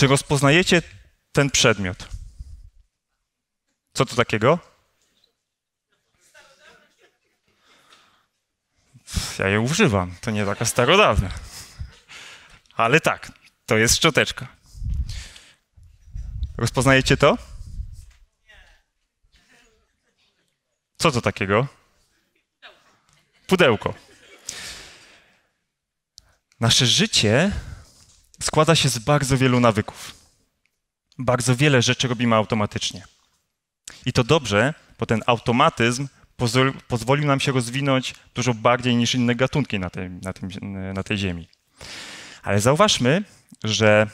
Czy rozpoznajecie ten przedmiot? Co to takiego? Ja je używam, to nie taka starodawna. Ale tak, to jest szczoteczka. Rozpoznajecie to? Co to takiego? Pudełko. Nasze życie składa się z bardzo wielu nawyków. Bardzo wiele rzeczy robimy automatycznie. I to dobrze, bo ten automatyzm pozwolił nam się rozwinąć dużo bardziej niż inne gatunki na tej, na, tym, na tej ziemi. Ale zauważmy, że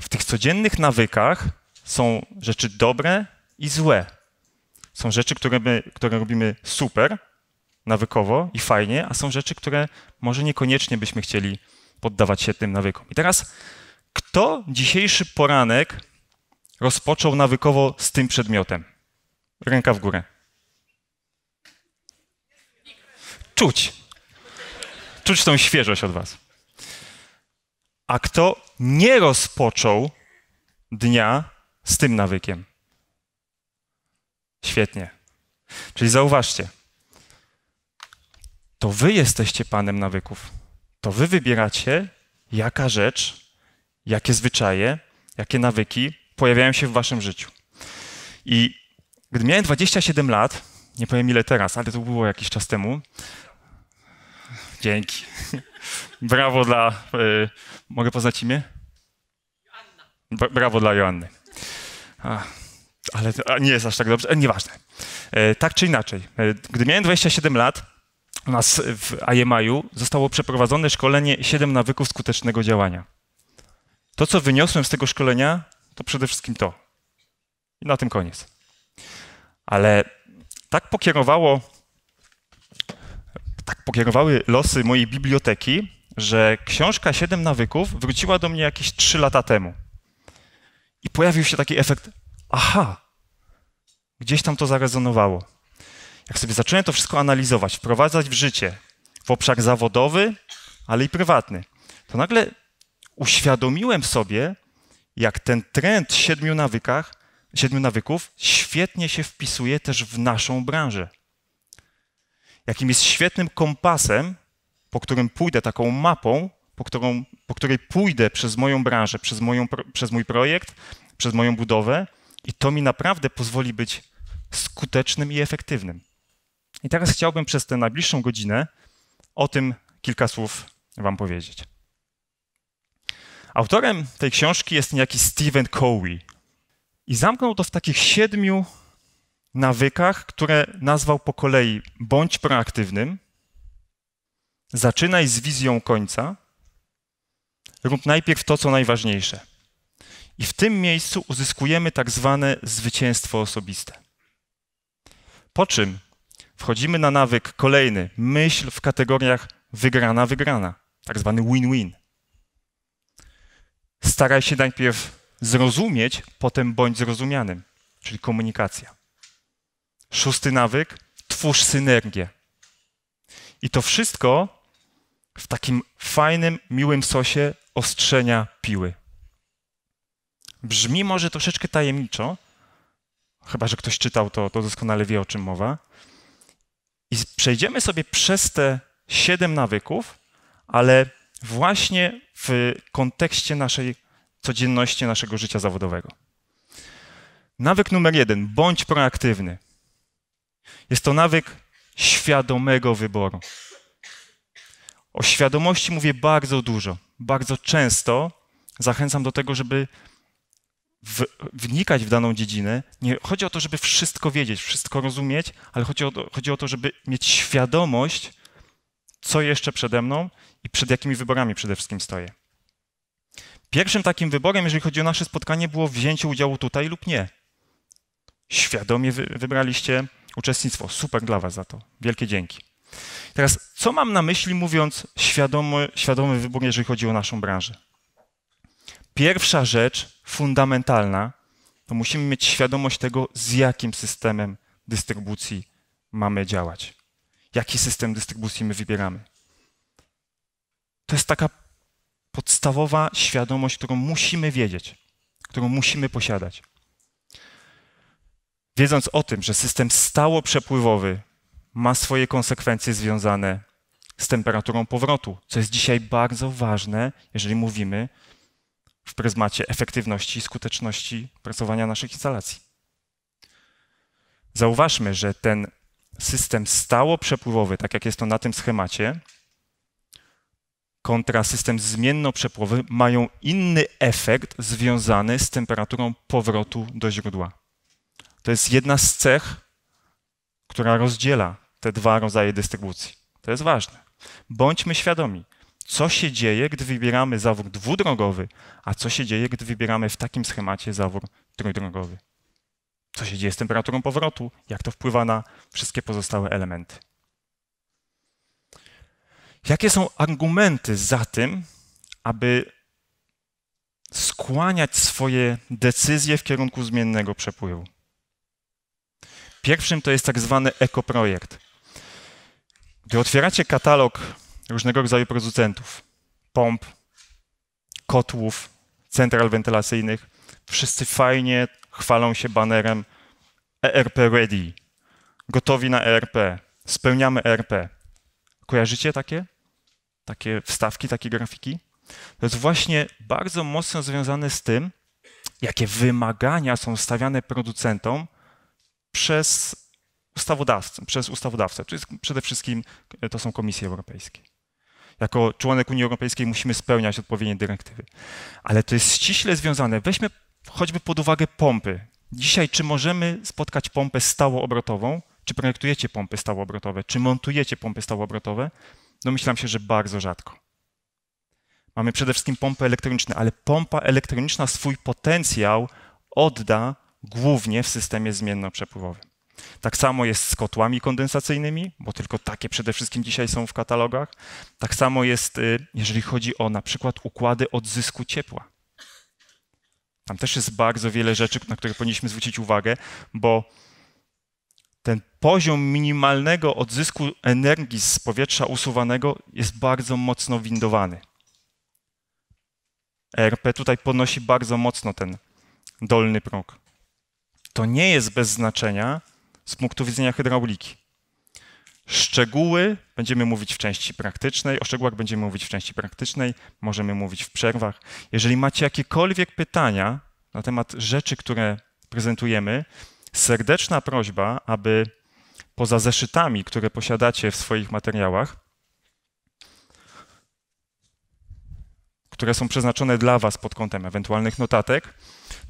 w tych codziennych nawykach są rzeczy dobre i złe. Są rzeczy, które, my, które robimy super, nawykowo i fajnie, a są rzeczy, które może niekoniecznie byśmy chcieli poddawać się tym nawykom. I teraz, kto dzisiejszy poranek rozpoczął nawykowo z tym przedmiotem? Ręka w górę. Czuć. Czuć tą świeżość od Was. A kto nie rozpoczął dnia z tym nawykiem? Świetnie. Czyli zauważcie, to Wy jesteście Panem nawyków to wy wybieracie, jaka rzecz, jakie zwyczaje, jakie nawyki pojawiają się w waszym życiu. I gdy miałem 27 lat, nie powiem ile teraz, ale to było jakiś czas temu. Dzięki. Brawo dla. Y, mogę poznać imię? Joanna. Brawo dla Joanny. A, ale nie jest aż tak dobrze, e, nieważne. E, tak czy inaczej, e, gdy miałem 27 lat, u nas w IMI-u zostało przeprowadzone szkolenie 7 nawyków skutecznego działania. To, co wyniosłem z tego szkolenia, to przede wszystkim to. I na tym koniec. Ale tak pokierowało, tak pokierowały losy mojej biblioteki, że książka 7 nawyków wróciła do mnie jakieś 3 lata temu. I pojawił się taki efekt, aha, gdzieś tam to zarezonowało jak sobie zacząłem to wszystko analizować, wprowadzać w życie, w obszar zawodowy, ale i prywatny, to nagle uświadomiłem sobie, jak ten trend siedmiu, nawykach, siedmiu nawyków świetnie się wpisuje też w naszą branżę. Jakim jest świetnym kompasem, po którym pójdę, taką mapą, po, którą, po której pójdę przez moją branżę, przez, moją, przez mój projekt, przez moją budowę, i to mi naprawdę pozwoli być skutecznym i efektywnym. I teraz chciałbym przez tę najbliższą godzinę o tym kilka słów Wam powiedzieć. Autorem tej książki jest niejaki Stephen Covey. I zamknął to w takich siedmiu nawykach, które nazwał po kolei bądź proaktywnym, zaczynaj z wizją końca, rób najpierw to, co najważniejsze. I w tym miejscu uzyskujemy tak zwane zwycięstwo osobiste. Po czym Wchodzimy na nawyk kolejny, myśl w kategoriach wygrana, wygrana, tak zwany win-win. Staraj się najpierw zrozumieć, potem bądź zrozumianym, czyli komunikacja. Szósty nawyk, twórz synergię. I to wszystko w takim fajnym, miłym sosie ostrzenia piły. Brzmi może troszeczkę tajemniczo, chyba że ktoś czytał to, to doskonale wie o czym mowa i przejdziemy sobie przez te siedem nawyków, ale właśnie w kontekście naszej codzienności, naszego życia zawodowego. Nawyk numer jeden: bądź proaktywny. Jest to nawyk świadomego wyboru. O świadomości mówię bardzo dużo. Bardzo często zachęcam do tego, żeby w, wnikać w daną dziedzinę, nie chodzi o to, żeby wszystko wiedzieć, wszystko rozumieć, ale chodzi o, to, chodzi o to, żeby mieć świadomość, co jeszcze przede mną i przed jakimi wyborami przede wszystkim stoję. Pierwszym takim wyborem, jeżeli chodzi o nasze spotkanie, było wzięcie udziału tutaj lub nie. Świadomie wy, wybraliście uczestnictwo. Super dla Was za to. Wielkie dzięki. Teraz, co mam na myśli, mówiąc świadomy, świadomy wybór, jeżeli chodzi o naszą branżę? Pierwsza rzecz fundamentalna to musimy mieć świadomość tego, z jakim systemem dystrybucji mamy działać. Jaki system dystrybucji my wybieramy. To jest taka podstawowa świadomość, którą musimy wiedzieć, którą musimy posiadać. Wiedząc o tym, że system stało-przepływowy ma swoje konsekwencje związane z temperaturą powrotu, co jest dzisiaj bardzo ważne, jeżeli mówimy w pryzmacie efektywności i skuteczności pracowania naszych instalacji. Zauważmy, że ten system stało-przepływowy, tak jak jest to na tym schemacie, kontra system zmienno-przepływowy mają inny efekt związany z temperaturą powrotu do źródła. To jest jedna z cech, która rozdziela te dwa rodzaje dystrybucji. To jest ważne. Bądźmy świadomi, co się dzieje, gdy wybieramy zawór dwudrogowy, a co się dzieje, gdy wybieramy w takim schemacie zawór trójdrogowy. Co się dzieje z temperaturą powrotu, jak to wpływa na wszystkie pozostałe elementy. Jakie są argumenty za tym, aby skłaniać swoje decyzje w kierunku zmiennego przepływu? Pierwszym to jest tak zwany ekoprojekt. Gdy otwieracie katalog różnego rodzaju producentów, pomp, kotłów, central wentylacyjnych. Wszyscy fajnie chwalą się banerem ERP ready, gotowi na ERP, spełniamy ERP. Kojarzycie takie? Takie wstawki, takie grafiki? To jest właśnie bardzo mocno związane z tym, jakie wymagania są stawiane producentom przez ustawodawcę, przez ustawodawcę, czyli przede wszystkim to są komisje europejskie jako członek Unii Europejskiej musimy spełniać odpowiednie dyrektywy. Ale to jest ściśle związane. Weźmy choćby pod uwagę pompy. Dzisiaj, czy możemy spotkać pompę stałoobrotową? Czy projektujecie pompy stałoobrotowe, Czy montujecie pompy stałoobrotowe? No myślałem się, że bardzo rzadko. Mamy przede wszystkim pompy elektroniczne, ale pompa elektroniczna swój potencjał odda głównie w systemie zmienno-przepływowym. Tak samo jest z kotłami kondensacyjnymi, bo tylko takie przede wszystkim dzisiaj są w katalogach. Tak samo jest, y, jeżeli chodzi o na przykład układy odzysku ciepła. Tam też jest bardzo wiele rzeczy, na które powinniśmy zwrócić uwagę, bo ten poziom minimalnego odzysku energii z powietrza usuwanego jest bardzo mocno windowany. ERP tutaj podnosi bardzo mocno ten dolny próg. To nie jest bez znaczenia, z punktu widzenia hydrauliki. Szczegóły będziemy mówić w części praktycznej, o szczegółach będziemy mówić w części praktycznej, możemy mówić w przerwach. Jeżeli macie jakiekolwiek pytania na temat rzeczy, które prezentujemy, serdeczna prośba, aby poza zeszytami, które posiadacie w swoich materiałach, które są przeznaczone dla Was pod kątem ewentualnych notatek,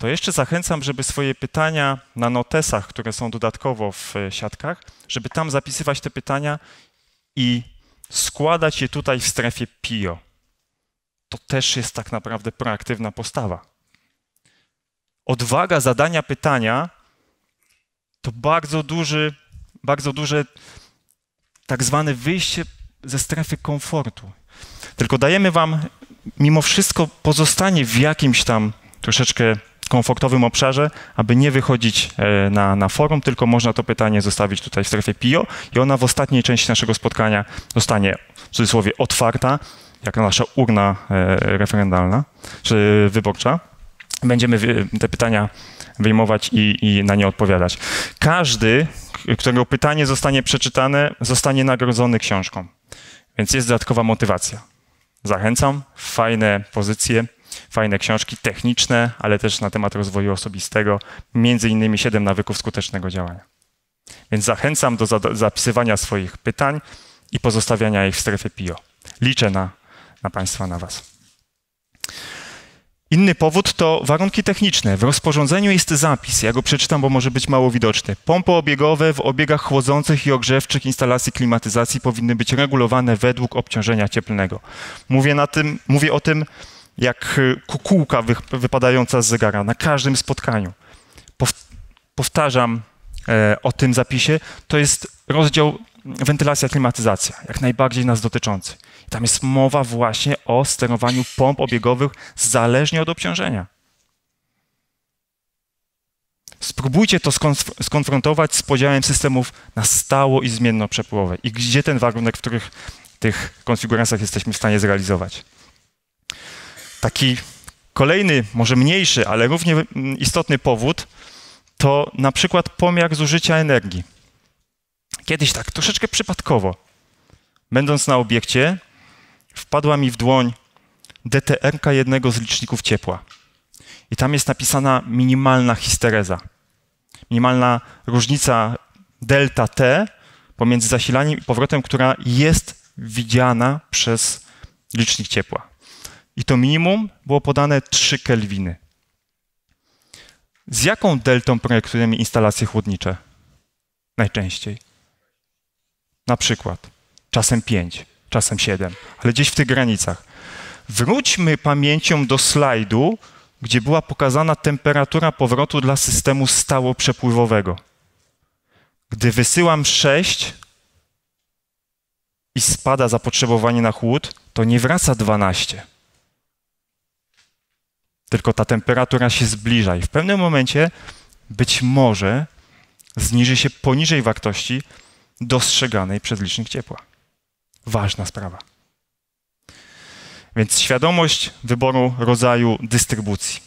to jeszcze zachęcam, żeby swoje pytania na notesach, które są dodatkowo w e, siatkach, żeby tam zapisywać te pytania i składać je tutaj w strefie PIO. To też jest tak naprawdę proaktywna postawa. Odwaga zadania pytania to bardzo duży, bardzo duże tak zwane wyjście ze strefy komfortu. Tylko dajemy wam, mimo wszystko pozostanie w jakimś tam troszeczkę komfortowym obszarze, aby nie wychodzić e, na, na forum, tylko można to pytanie zostawić tutaj w strefie PIO i ona w ostatniej części naszego spotkania zostanie w cudzysłowie otwarta, jak nasza urna e, referendalna czy wyborcza. Będziemy te pytania wyjmować i, i na nie odpowiadać. Każdy, którego pytanie zostanie przeczytane, zostanie nagrodzony książką. Więc jest dodatkowa motywacja. Zachęcam, fajne pozycje fajne książki techniczne, ale też na temat rozwoju osobistego, między innymi 7 nawyków skutecznego działania. Więc zachęcam do zapisywania swoich pytań i pozostawiania ich w strefie PIO. Liczę na, na Państwa, na Was. Inny powód to warunki techniczne. W rozporządzeniu jest zapis, ja go przeczytam, bo może być mało widoczny. Pompy obiegowe w obiegach chłodzących i ogrzewczych instalacji klimatyzacji powinny być regulowane według obciążenia cieplnego. Mówię, na tym, mówię o tym jak y, kukułka wypadająca z zegara na każdym spotkaniu. Powtarzam e, o tym zapisie, to jest rozdział mm, wentylacja, klimatyzacja, jak najbardziej nas dotyczący. Tam jest mowa właśnie o sterowaniu pomp obiegowych zależnie od obciążenia. Spróbujcie to skonf- skonfrontować z podziałem systemów na stało i zmienno przepływowe i gdzie ten warunek, w których tych konfiguracjach jesteśmy w stanie zrealizować. Taki kolejny, może mniejszy, ale równie istotny powód to na przykład pomiar zużycia energii. Kiedyś tak troszeczkę przypadkowo, będąc na obiekcie, wpadła mi w dłoń dtr jednego z liczników ciepła. I tam jest napisana minimalna histereza. Minimalna różnica delta T pomiędzy zasilaniem i powrotem, która jest widziana przez licznik ciepła i to minimum było podane 3 kelwiny. Z jaką deltą projektujemy instalacje chłodnicze? Najczęściej. Na przykład czasem 5, czasem 7, ale gdzieś w tych granicach. Wróćmy pamięcią do slajdu, gdzie była pokazana temperatura powrotu dla systemu stałoprzepływowego. Gdy wysyłam 6 i spada zapotrzebowanie na chłód, to nie wraca 12 tylko ta temperatura się zbliża i w pewnym momencie być może zniży się poniżej wartości dostrzeganej przez licznik ciepła. Ważna sprawa. Więc świadomość wyboru rodzaju dystrybucji.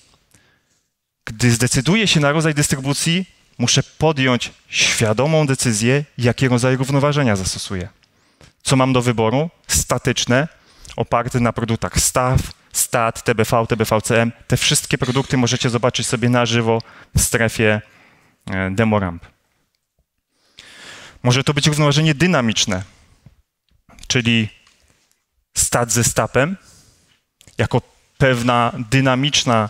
Gdy zdecyduję się na rodzaj dystrybucji, muszę podjąć świadomą decyzję, jaki rodzaj równoważenia zastosuję. Co mam do wyboru? Statyczne, oparte na produktach staw, Stat, TBV, TBVCM. Te wszystkie produkty możecie zobaczyć sobie na żywo w strefie e, Demoramp. Może to być równoważenie dynamiczne, czyli stat ze stapem jako pewna dynamiczna,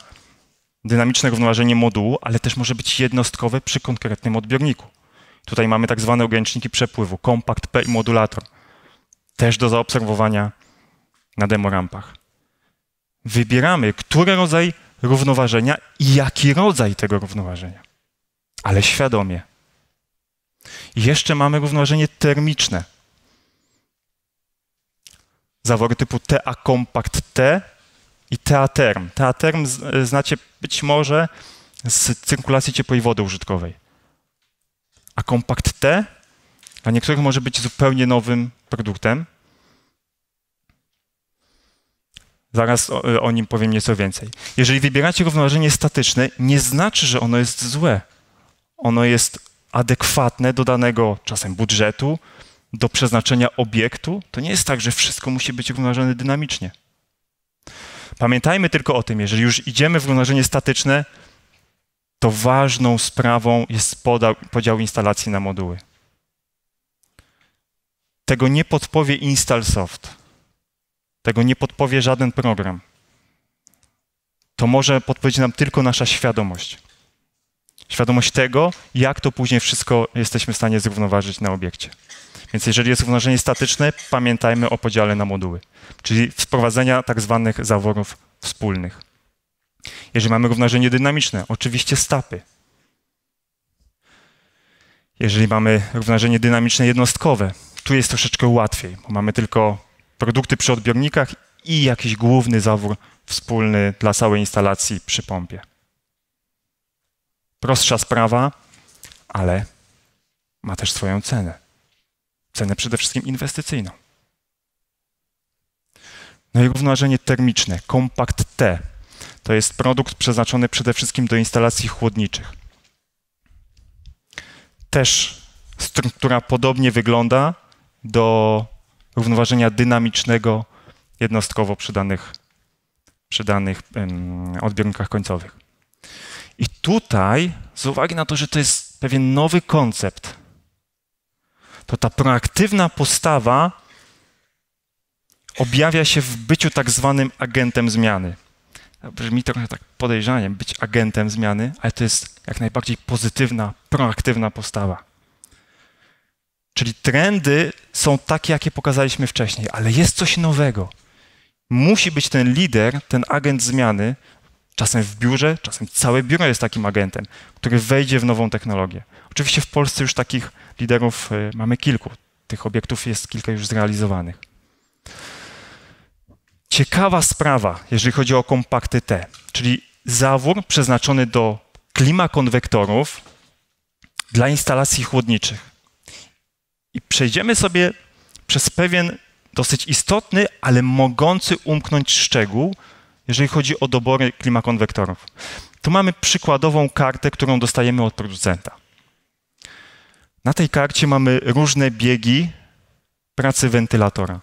dynamiczne równoważenie modułu, ale też może być jednostkowe przy konkretnym odbiorniku. Tutaj mamy tak zwane ograniczniki przepływu, kompakt P i modulator. Też do zaobserwowania na demorampach wybieramy, który rodzaj równoważenia i jaki rodzaj tego równoważenia, ale świadomie. Jeszcze mamy równoważenie termiczne. Zawory typu TA kompakt T i TA term. TA term znacie być może z cyrkulacji ciepłej wody użytkowej. A kompakt T dla niektórych może być zupełnie nowym produktem, Zaraz o, o, nim powiem nieco więcej. Jeżeli wybieracie równoważenie statyczne, nie znaczy, że ono jest złe. Ono jest adekwatne do danego czasem budżetu, do przeznaczenia obiektu. To nie jest tak, że wszystko musi być równoważone dynamicznie. Pamiętajmy tylko o tym, jeżeli już idziemy w równoważenie statyczne, to ważną sprawą jest podał, podział instalacji na moduły. Tego nie podpowie InstallSoft tego nie podpowie żaden program. To może podpowiedzieć nam tylko nasza świadomość. Świadomość tego, jak to później wszystko jesteśmy w stanie zrównoważyć na obiekcie. Więc jeżeli jest równoważenie statyczne, pamiętajmy o podziale na moduły, czyli wprowadzenia tak zwanych zaworów wspólnych. Jeżeli mamy równoważenie dynamiczne, oczywiście stapy. Jeżeli mamy równoważenie dynamiczne jednostkowe, tu jest troszeczkę łatwiej, bo mamy tylko produkty przy odbiornikach i jakiś główny zawór wspólny dla całej instalacji przy pompie. Prostsza sprawa, ale ma też swoją cenę. Cenę przede wszystkim inwestycyjną. No i równoważenie termiczne, Compact T. To jest produkt przeznaczony przede wszystkim do instalacji chłodniczych. Też struktura podobnie wygląda do równoważenia dynamicznego jednostkowo przy danych, przy danych odbiornikach końcowych. I tutaj, z uwagi na to, że to jest pewien nowy koncept, to ta proaktywna postawa objawia się w byciu tak zwanym agentem zmiany. Brzmi trochę tak podejrzanie, być agentem zmiany, ale to jest jak najbardziej pozytywna, proaktywna postawa. Czyli trendy są takie, jakie pokazaliśmy wcześniej, ale jest coś nowego. Musi być ten lider, ten agent zmiany, czasem w biurze, czasem całe biuro jest takim agentem, który wejdzie w nową technologię. Oczywiście w Polsce już takich liderów y, mamy kilku. Tych obiektów jest kilka już zrealizowanych. Ciekawa sprawa, jeżeli chodzi o kompakty T, czyli zawór przeznaczony do klima konwektorów dla instalacji chłodniczych. I przejdziemy sobie przez pewien dosyć istotny, ale mogący umknąć szczegół, jeżeli chodzi o dobory klimakonwektorów. Tu mamy przykładową kartę, którą dostajemy od producenta. Na tej karcie mamy różne biegi pracy wentylatora.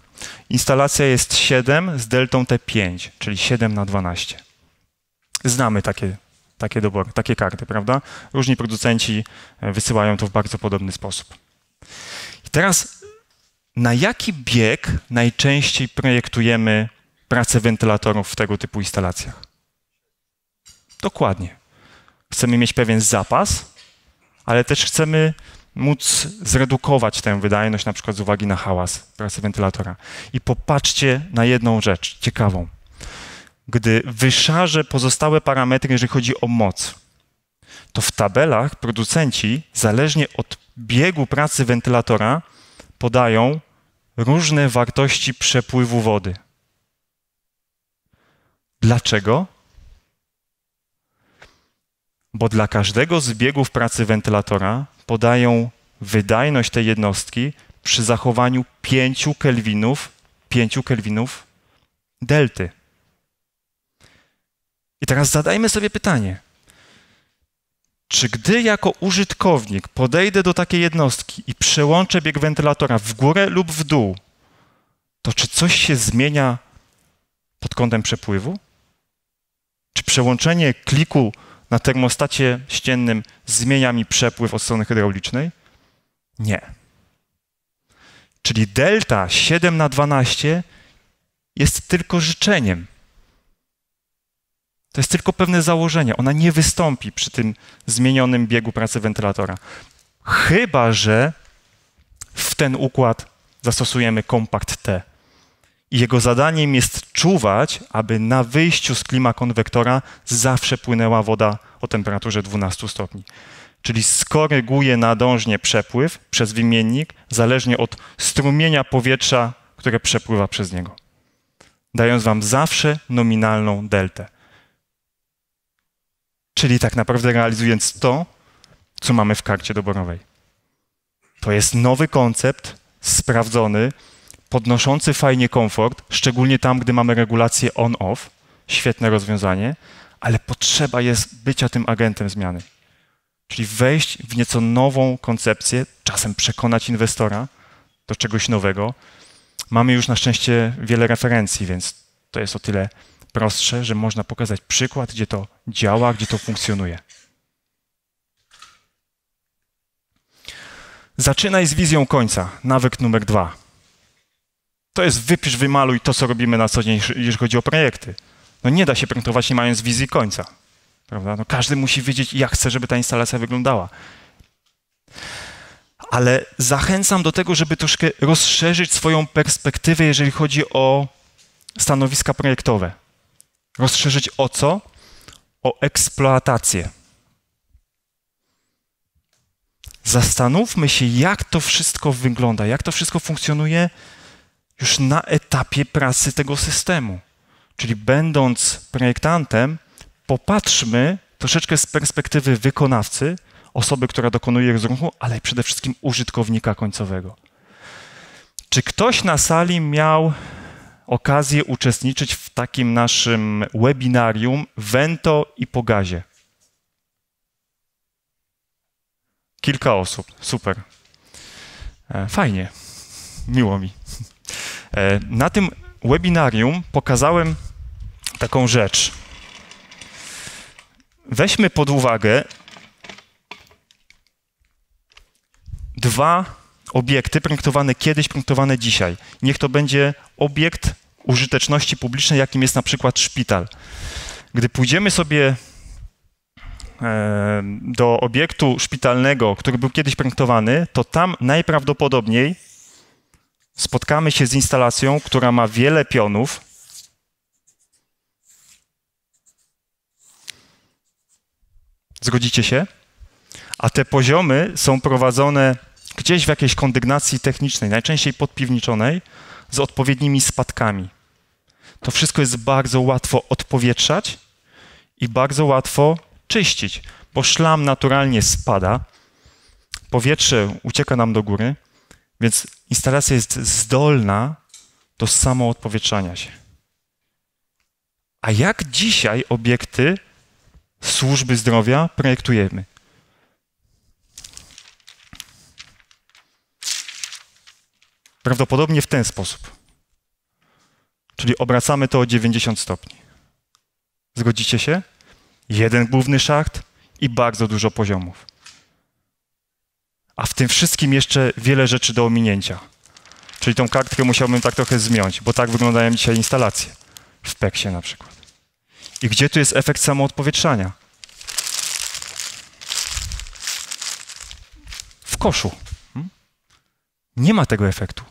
Instalacja jest 7 z deltą T5, czyli 7 na 12. Znamy takie, takie dobory, takie karty, prawda? Różni producenci e, wysyłają to w bardzo podobny sposób. Teraz, na jaki bieg najczęściej projektujemy pracę wentylatorów w tego typu instalacjach? Dokładnie. Chcemy mieć pewien zapas, ale też chcemy móc zredukować tę wydajność, na przykład z uwagi na hałas pracy wentylatora. I popatrzcie na jedną rzecz ciekawą. Gdy wyszarzę pozostałe parametry, jeżeli chodzi o moc, to w tabelach producenci, zależnie od biegu pracy wentylatora podają różne wartości przepływu wody. Dlaczego? Bo dla każdego z biegów pracy wentylatora podają wydajność tej jednostki przy zachowaniu 5 kelwinów, 5 kelwinów delty. I teraz zadajmy sobie pytanie – czy gdy jako użytkownik podejdę do takiej jednostki i przełączę bieg wentylatora w górę lub w dół, to czy coś się zmienia pod kątem przepływu? Czy przełączenie kliku na termostacie ściennym zmienia mi przepływ od strony hydraulicznej? Nie. Czyli delta 7 na 12 jest tylko życzeniem. To jest tylko pewne założenie. Ona nie wystąpi przy tym zmienionym biegu pracy wentylatora. Chyba, że w ten układ zastosujemy kompakt T. I jego zadaniem jest czuwać, aby na wyjściu z klima konwektora zawsze płynęła woda o temperaturze 12 stopni. Czyli skoryguje nadążnie przepływ przez wymiennik, zależnie od strumienia powietrza, które przepływa przez niego, dając wam zawsze nominalną deltę. Czyli tak naprawdę realizując to, co mamy w karcie doborowej. To jest nowy koncept, sprawdzony, podnoszący fajnie komfort, szczególnie tam, gdy mamy regulację on-off. Świetne rozwiązanie, ale potrzeba jest bycia tym agentem zmiany. Czyli wejść w nieco nową koncepcję, czasem przekonać inwestora do czegoś nowego. Mamy już na szczęście wiele referencji, więc to jest o tyle prostsze, że można pokazać przykład, gdzie to działa, gdzie to funkcjonuje. Zaczynaj z wizją końca. Nawyk numer dwa. To jest wypisz, wymaluj to, co robimy na co dzień, jeżeli chodzi o projekty. No nie da się projektować nie mając wizji końca. Prawda? No każdy musi wiedzieć, jak chce, żeby ta instalacja wyglądała. Ale zachęcam do tego, żeby troszkę rozszerzyć swoją perspektywę, jeżeli chodzi o stanowiska projektowe. Rozszerzyć o co? o eksploatację. Zastanówmy się, jak to wszystko wygląda, jak to wszystko funkcjonuje już na etapie pracy tego systemu. Czyli będąc projektantem, popatrzmy troszeczkę z perspektywy wykonawcy, osoby, która dokonuje rozruchu, ale przede wszystkim użytkownika końcowego. Czy ktoś na sali miał okazję uczestniczyć w takim naszym webinarium Wento i Pogazie. Kilka osób, super. E, fajnie, miło mi. E, na tym webinarium pokazałem taką rzecz. Weźmy pod uwagę dwa obiekty projektowane kiedyś, projektowane dzisiaj. Niech to będzie obiekt użyteczności publicznej, jakim jest na przykład szpital. Gdy pójdziemy sobie e, do obiektu szpitalnego, który był kiedyś projektowany, to tam najprawdopodobniej spotkamy się z instalacją, która ma wiele pionów. Zgodzicie się? A te poziomy są prowadzone gdzieś w jakiejś kondygnacji technicznej, najczęściej podpiwniczonej, z odpowiednimi spadkami. To wszystko jest bardzo łatwo odpowietrzać i bardzo łatwo czyścić, bo szlam naturalnie spada, powietrze ucieka nam do góry, więc instalacja jest zdolna do samoodpowietrzania się. A jak dzisiaj obiekty służby zdrowia projektujemy? Prawdopodobnie w ten sposób. Czyli obracamy to o 90 stopni. Zgodzicie się? Jeden główny szacht i bardzo dużo poziomów. A w tym wszystkim jeszcze wiele rzeczy do ominięcia. Czyli tą kartkę musiałbym tak trochę zmiąć, bo tak wyglądają dzisiaj instalacje. W peksie na przykład. I gdzie tu jest efekt samoodpowietrzania? W koszu. Hmm? Nie ma tego efektu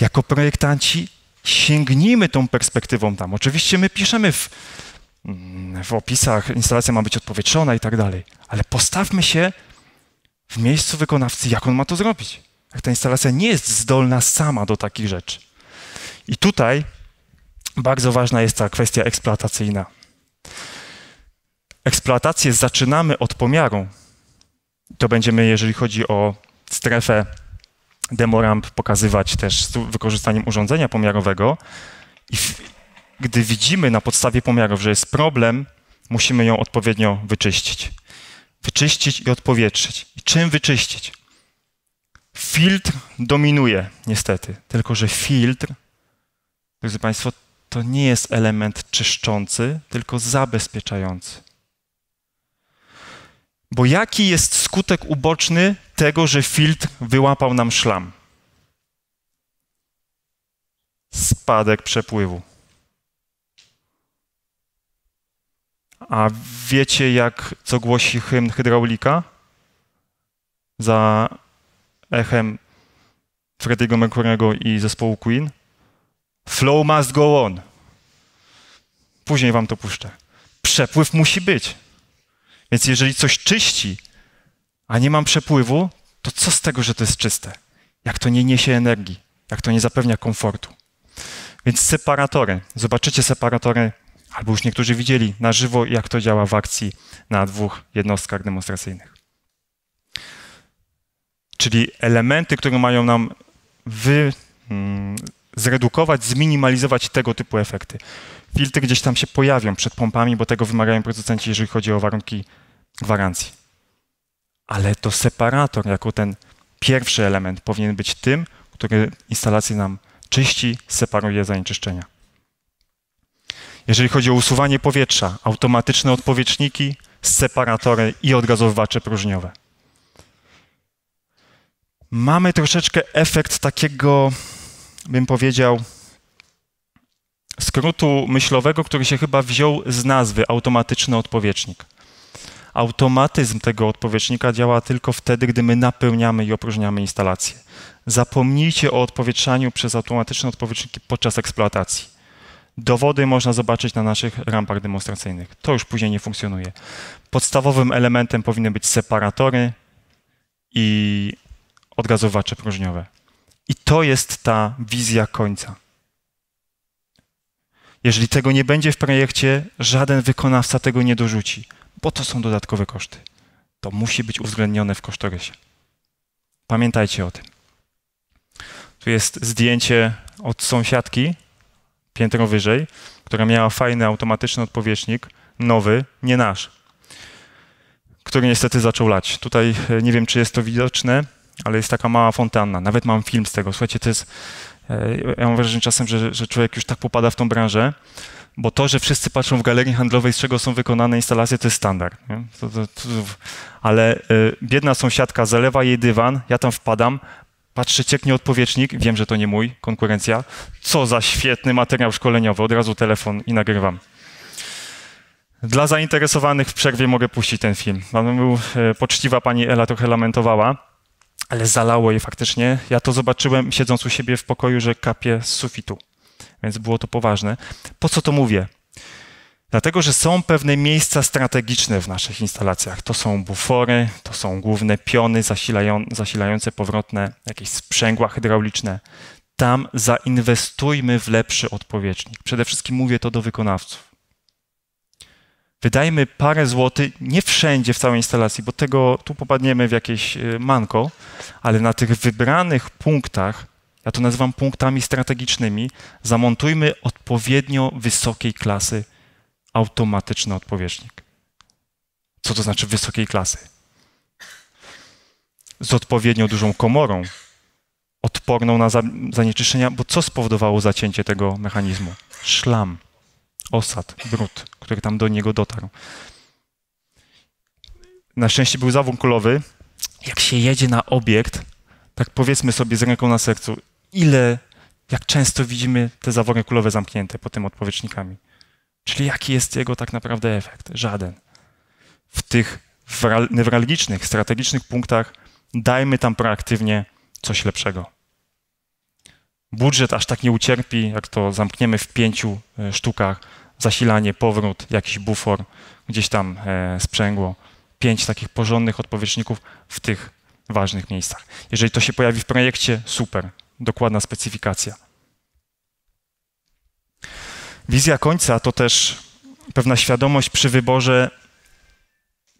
jako projektanci sięgnijmy tą perspektywą tam. Oczywiście my piszemy w, mm, w opisach, instalacja ma być odpowietrzona i tak dalej, ale postawmy się w miejscu wykonawcy, jak on ma to zrobić. Jak ta instalacja nie jest zdolna sama do takich rzeczy. I tutaj bardzo ważna jest ta kwestia eksploatacyjna. Eksploatację zaczynamy od pomiaru. To będziemy, jeżeli chodzi o strefę demoramp pokazywać też z wykorzystaniem urządzenia pomiarowego. I w, gdy widzimy na podstawie pomiarów, że jest problem, musimy ją odpowiednio wyczyścić. Wyczyścić i odpowietrzyć. I czym wyczyścić? Filtr dominuje, niestety. Tylko, że filtr, drodzy Państwo, to nie jest element czyszczący, tylko zabezpieczający. Bo jaki jest skutek uboczny tego, że filtr wyłapał nam szlam? Spadek przepływu. A wiecie, jak co głosi hymn hydraulika? Za echem Freddiego Mercury'ego i zespołu Queen? Flow must go on. Później wam to puszczę. Przepływ musi być. Więc jeżeli coś czyści, a nie mam przepływu, to co z tego, że to jest czyste? Jak to nie niesie energii, jak to nie zapewnia komfortu. Więc separatory. Zobaczycie separatory, albo już niektórzy widzieli na żywo, jak to działa w akcji na dwóch jednostkach demonstracyjnych. Czyli elementy, które mają nam wy, mm, zredukować, zminimalizować tego typu efekty. Filtry gdzieś tam się pojawią przed pompami, bo tego wymagają producenci, jeżeli chodzi o warunki gwarancji. Ale to separator, jako ten pierwszy element, powinien być tym, który instalację nam czyści, separuje zanieczyszczenia. Jeżeli chodzi o usuwanie powietrza, automatyczne odpowietrzniki, separatory i odgazowywacze próżniowe. Mamy troszeczkę efekt takiego, bym powiedział, skrótu myślowego, który się chyba wziął z nazwy automatyczny odpowietrznik automatyzm tego odpowietrznika działa tylko wtedy, gdy my napełniamy i opróżniamy instalację. Zapomnijcie o odpowietrzaniu przez automatyczne odpowietrzniki podczas eksploatacji. Dowody można zobaczyć na naszych rampach demonstracyjnych. To już później nie funkcjonuje. Podstawowym elementem powinny być separatory i odgazowacze próżniowe. I to jest ta wizja końca. Jeżeli tego nie będzie w projekcie, żaden wykonawca tego nie dorzuci. Po to są dodatkowe koszty. To musi być uwzględnione w kosztorysie. Pamiętajcie o tym. Tu jest zdjęcie od sąsiadki, piętro wyżej, która miała fajny automatyczny odpowietrznik, nowy, nie nasz, który niestety zaczął lać. Tutaj e, nie wiem, czy jest to widoczne, ale jest taka mała fontanna. Nawet mam film z tego. Słuchajcie, to jest. E, ja mam wrażenie czasem, że, że człowiek już tak popada w tą branżę, bo to, że wszyscy patrzą w galerii handlowej, z czego są wykonane instalacje, to jest standard. To, to, to, ale y, biedna sąsiadka zalewa jej dywan, ja tam wpadam, patrzę, cieknie odpowietrznik, wiem, że to nie mój, konkurencja. Co za świetny materiał szkoleniowy, od razu telefon i nagrywam. Dla zainteresowanych w przerwie mogę puścić ten film. był, e, poczciwa pani Ela trochę lamentowała, ale zalało jej faktycznie. Ja to zobaczyłem siedząc u siebie w pokoju, że kapie z sufitu więc było to poważne. Po co to mówię? Dlatego, że są pewne miejsca strategiczne w naszych instalacjach. To są bufory, to są główne piony zasilające powrotne, jakieś sprzęgła hydrauliczne. Tam zainwestujmy w lepszy odpowietrznik. Przede wszystkim mówię to do wykonawców. Wydajmy parę złotych, nie wszędzie w całej instalacji, bo tego tu popadniemy w jakieś y, manko, ale na tych wybranych punktach ja to nazywam punktami strategicznymi, zamontujmy odpowiednio wysokiej klasy automatyczny odpowierzchnik. Co to znaczy wysokiej klasy? Z odpowiednio dużą komorą, odporną na zanieczyszczenia, bo co spowodowało zacięcie tego mechanizmu? Szlam, osad, brud, który tam do niego dotarł. Na szczęście był zawór kulowy. Jak się jedzie na obiekt, tak powiedzmy sobie z ręką na sercu, ile, jak często widzimy te zawory kulowe zamknięte pod tym odpowietrznikami. Czyli jaki jest jego tak naprawdę efekt? Żaden. W tych newralgicznych, strategicznych punktach dajmy tam proaktywnie coś lepszego. Budżet aż tak nie ucierpi, jak to zamkniemy w pięciu e, sztukach, zasilanie, powrót, jakiś bufor, gdzieś tam e, sprzęgło. Pięć takich porządnych odpowietrzników w tych ważnych miejscach. Jeżeli to się pojawi w projekcie, super dokładna specyfikacja. Wizja końca to też pewna świadomość przy wyborze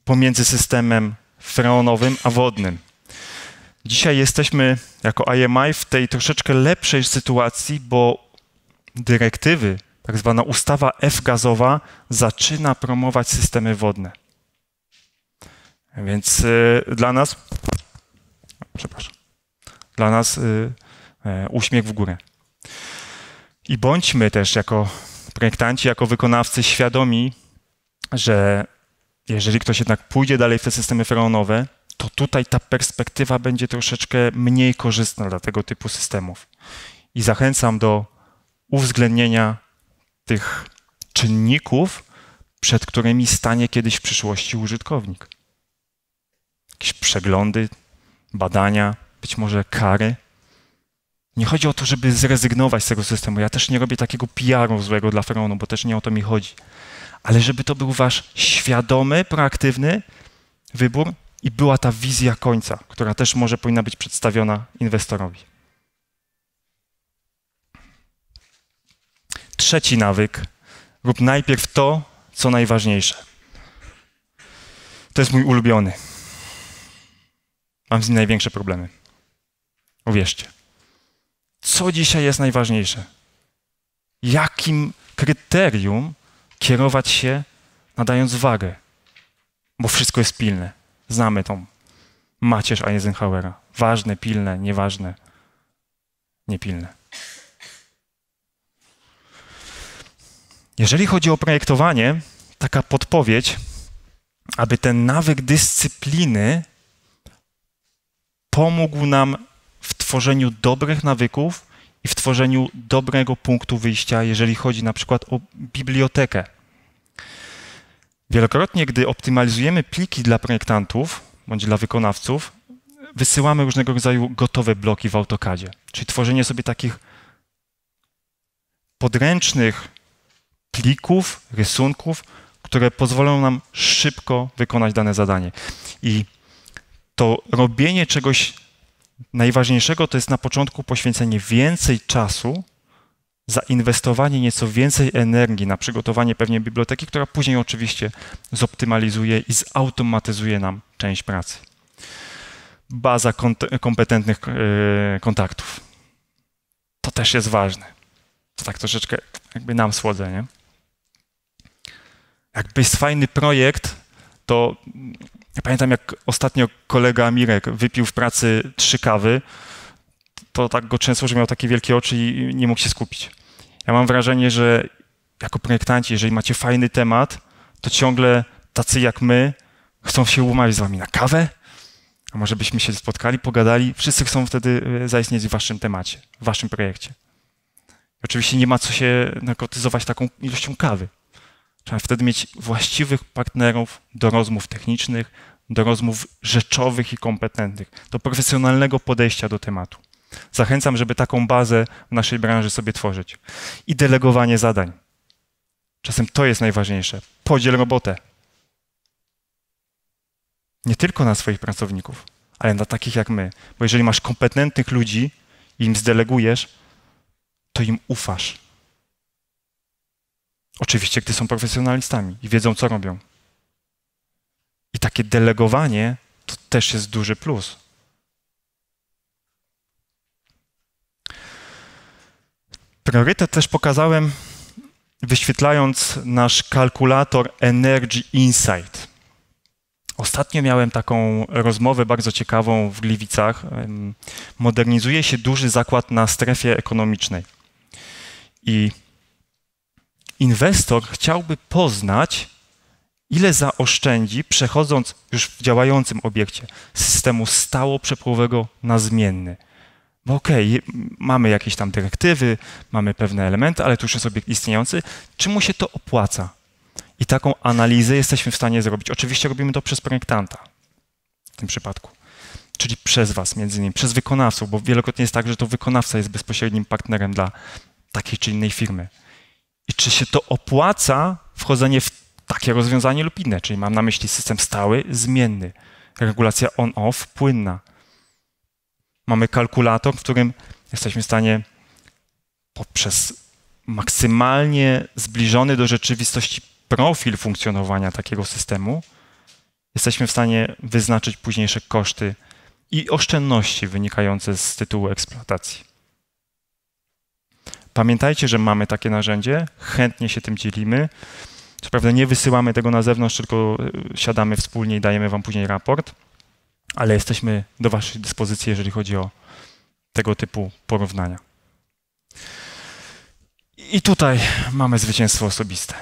pomiędzy systemem freonowym a wodnym. Dzisiaj jesteśmy jako IMI w tej troszeczkę lepszej sytuacji, bo dyrektywy, tak zwana ustawa F-gazowa, zaczyna promować systemy wodne. Więc y, dla nas, przepraszam, dla nas y, E, uśmiech w górę. I bądźmy też jako projektanci, jako wykonawcy świadomi, że jeżeli ktoś jednak pójdzie dalej w te systemy freonowe, to tutaj ta perspektywa będzie troszeczkę mniej korzystna dla tego typu systemów. I zachęcam do uwzględnienia tych czynników, przed którymi stanie kiedyś w przyszłości użytkownik. Jakieś przeglądy, badania, być może kary. Nie chodzi o to, żeby zrezygnować z tego systemu. Ja też nie robię takiego PR-u złego dla Freonu, bo też nie o to mi chodzi. Ale żeby to był wasz świadomy, proaktywny wybór i była ta wizja końca, która też może powinna być przedstawiona inwestorowi. Trzeci nawyk. Rób najpierw to, co najważniejsze. To jest mój ulubiony. Mam z nim największe problemy. Uwierzcie co dzisiaj jest najważniejsze? Jakim kryterium kierować się, nadając wagę? Bo wszystko jest pilne. Znamy tą macierz Eisenhowera. Ważne, pilne, nieważne, niepilne. Jeżeli chodzi o projektowanie, taka podpowiedź, aby ten nawyk dyscypliny pomógł nam tworzeniu dobrych nawyków i w tworzeniu dobrego punktu wyjścia, jeżeli chodzi na przykład o bibliotekę. Wielokrotnie, gdy optymalizujemy pliki dla projektantów bądź dla wykonawców, wysyłamy różnego rodzaju gotowe bloki w AutoCADzie. Czyli tworzenie sobie takich podręcznych plików, rysunków, które pozwolą nam szybko wykonać dane zadanie. I to robienie czegoś najważniejszego to jest na początku poświęcenie więcej czasu, zainwestowanie nieco więcej energii na przygotowanie pewnej biblioteki, która później oczywiście zoptymalizuje i zautomatyzuje nam część pracy. Baza kompetentnych e, kontaktów. To też jest ważne. To tak troszeczkę jakby nam słodzenie. Jakby jest fajny projekt, to ja pamiętam, jak ostatnio kolega Mirek wypił w pracy trzy kawy, to tak go często, że miał takie wielkie oczy i nie mógł się skupić. Ja mam wrażenie, że jako projektanci, jeżeli macie fajny temat, to ciągle tacy jak my chcą się umawiać z wami na kawę, a może byśmy się spotkali, pogadali. Wszyscy chcą wtedy e, zaistnieć w waszym temacie, w waszym projekcie. Oczywiście nie ma co się narkotyzować taką ilością kawy. Trzeba wtedy mieć właściwych partnerów do rozmów technicznych, do rozmów rzeczowych i kompetentnych, do profesjonalnego podejścia do tematu. Zachęcam, żeby taką bazę w naszej branży sobie tworzyć. I delegowanie zadań. Czasem to jest najważniejsze. Podziel robotę. Nie tylko na swoich pracowników, ale na takich jak my. Bo jeżeli masz kompetentnych ludzi i im zdelegujesz, to im ufasz Oczywiście, gdy są profesjonalistami i wiedzą, co robią. I takie delegowanie to też jest duży plus. Priorytet też pokazałem, wyświetlając nasz kalkulator Energy Insight. Ostatnio miałem taką rozmowę bardzo ciekawą w Gliwicach. Modernizuje się duży zakład na strefie ekonomicznej. I inwestor chciałby poznać, ile zaoszczędzi, przechodząc już w działającym obiekcie z systemu stało przepływowego na zmienny. Bo okej, okay, mamy jakieś tam dyrektywy, mamy pewne elementy, ale to już jest obiekt istniejący. Czy mu się to opłaca? I taką analizę jesteśmy w stanie zrobić. Oczywiście robimy to przez projektanta w tym przypadku, czyli przez Was między innymi, przez wykonawców, bo wielokrotnie jest tak, że to wykonawca jest bezpośrednim partnerem dla takiej czy innej firmy i czy się to opłaca wchodzenie w takie rozwiązanie lub inne, czyli mam na myśli system stały, zmienny, regulacja on-off, płynna. Mamy kalkulator, w którym jesteśmy w stanie poprzez maksymalnie zbliżony do rzeczywistości profil funkcjonowania takiego systemu, jesteśmy w stanie wyznaczyć późniejsze koszty i oszczędności wynikające z tytułu eksploatacji. Pamiętajcie, że mamy takie narzędzie, chętnie się tym dzielimy. Co prawda nie wysyłamy tego na zewnątrz, tylko y, siadamy wspólnie i dajemy wam później raport, ale jesteśmy do waszej dyspozycji, jeżeli chodzi o tego typu porównania. I tutaj mamy zwycięstwo osobiste.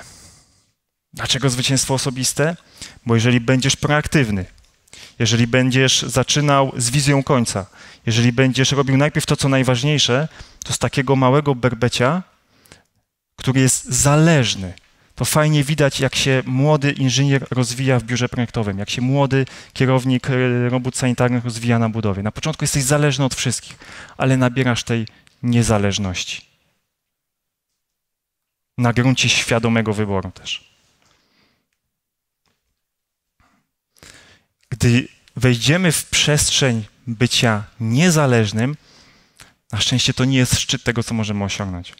Dlaczego zwycięstwo osobiste? Bo jeżeli będziesz proaktywny, jeżeli będziesz zaczynał z wizją końca, jeżeli będziesz robił najpierw to, co najważniejsze, to z takiego małego berbecia, który jest zależny, to fajnie widać, jak się młody inżynier rozwija w biurze projektowym, jak się młody kierownik e, robót sanitarnych rozwija na budowie. Na początku jesteś zależny od wszystkich, ale nabierasz tej niezależności. Na gruncie świadomego wyboru też. Gdy wejdziemy w przestrzeń bycia niezależnym, na szczęście to nie jest szczyt tego, co możemy osiągnąć.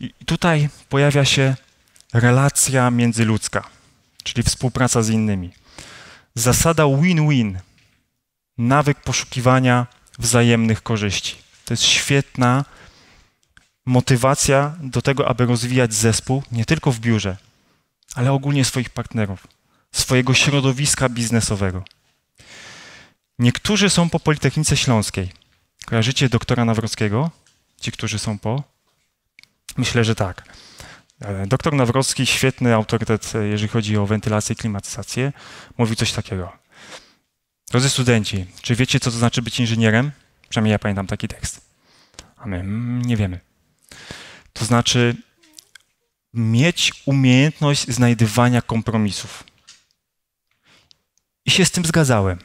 I tutaj pojawia się relacja międzyludzka, czyli współpraca z innymi. Zasada win-win, nawyk poszukiwania wzajemnych korzyści. To jest świetna motywacja do tego, aby rozwijać zespół nie tylko w biurze, ale ogólnie swoich partnerów, swojego środowiska biznesowego. Niektórzy są po Politechnice Śląskiej. Kojarzycie doktora Nawrockiego? Ci, którzy są po? Myślę, że tak. E, doktor Nawrocki, świetny autorytet, e, jeżeli chodzi o wentylację i klimatyzację, mówił coś takiego. Drodzy studenci, czy wiecie, co to znaczy być inżynierem? Przynajmniej ja pamiętam taki tekst. A my mm, nie wiemy. To znaczy, mieć umiejętność znajdywania kompromisów. I się z tym zgadzałem.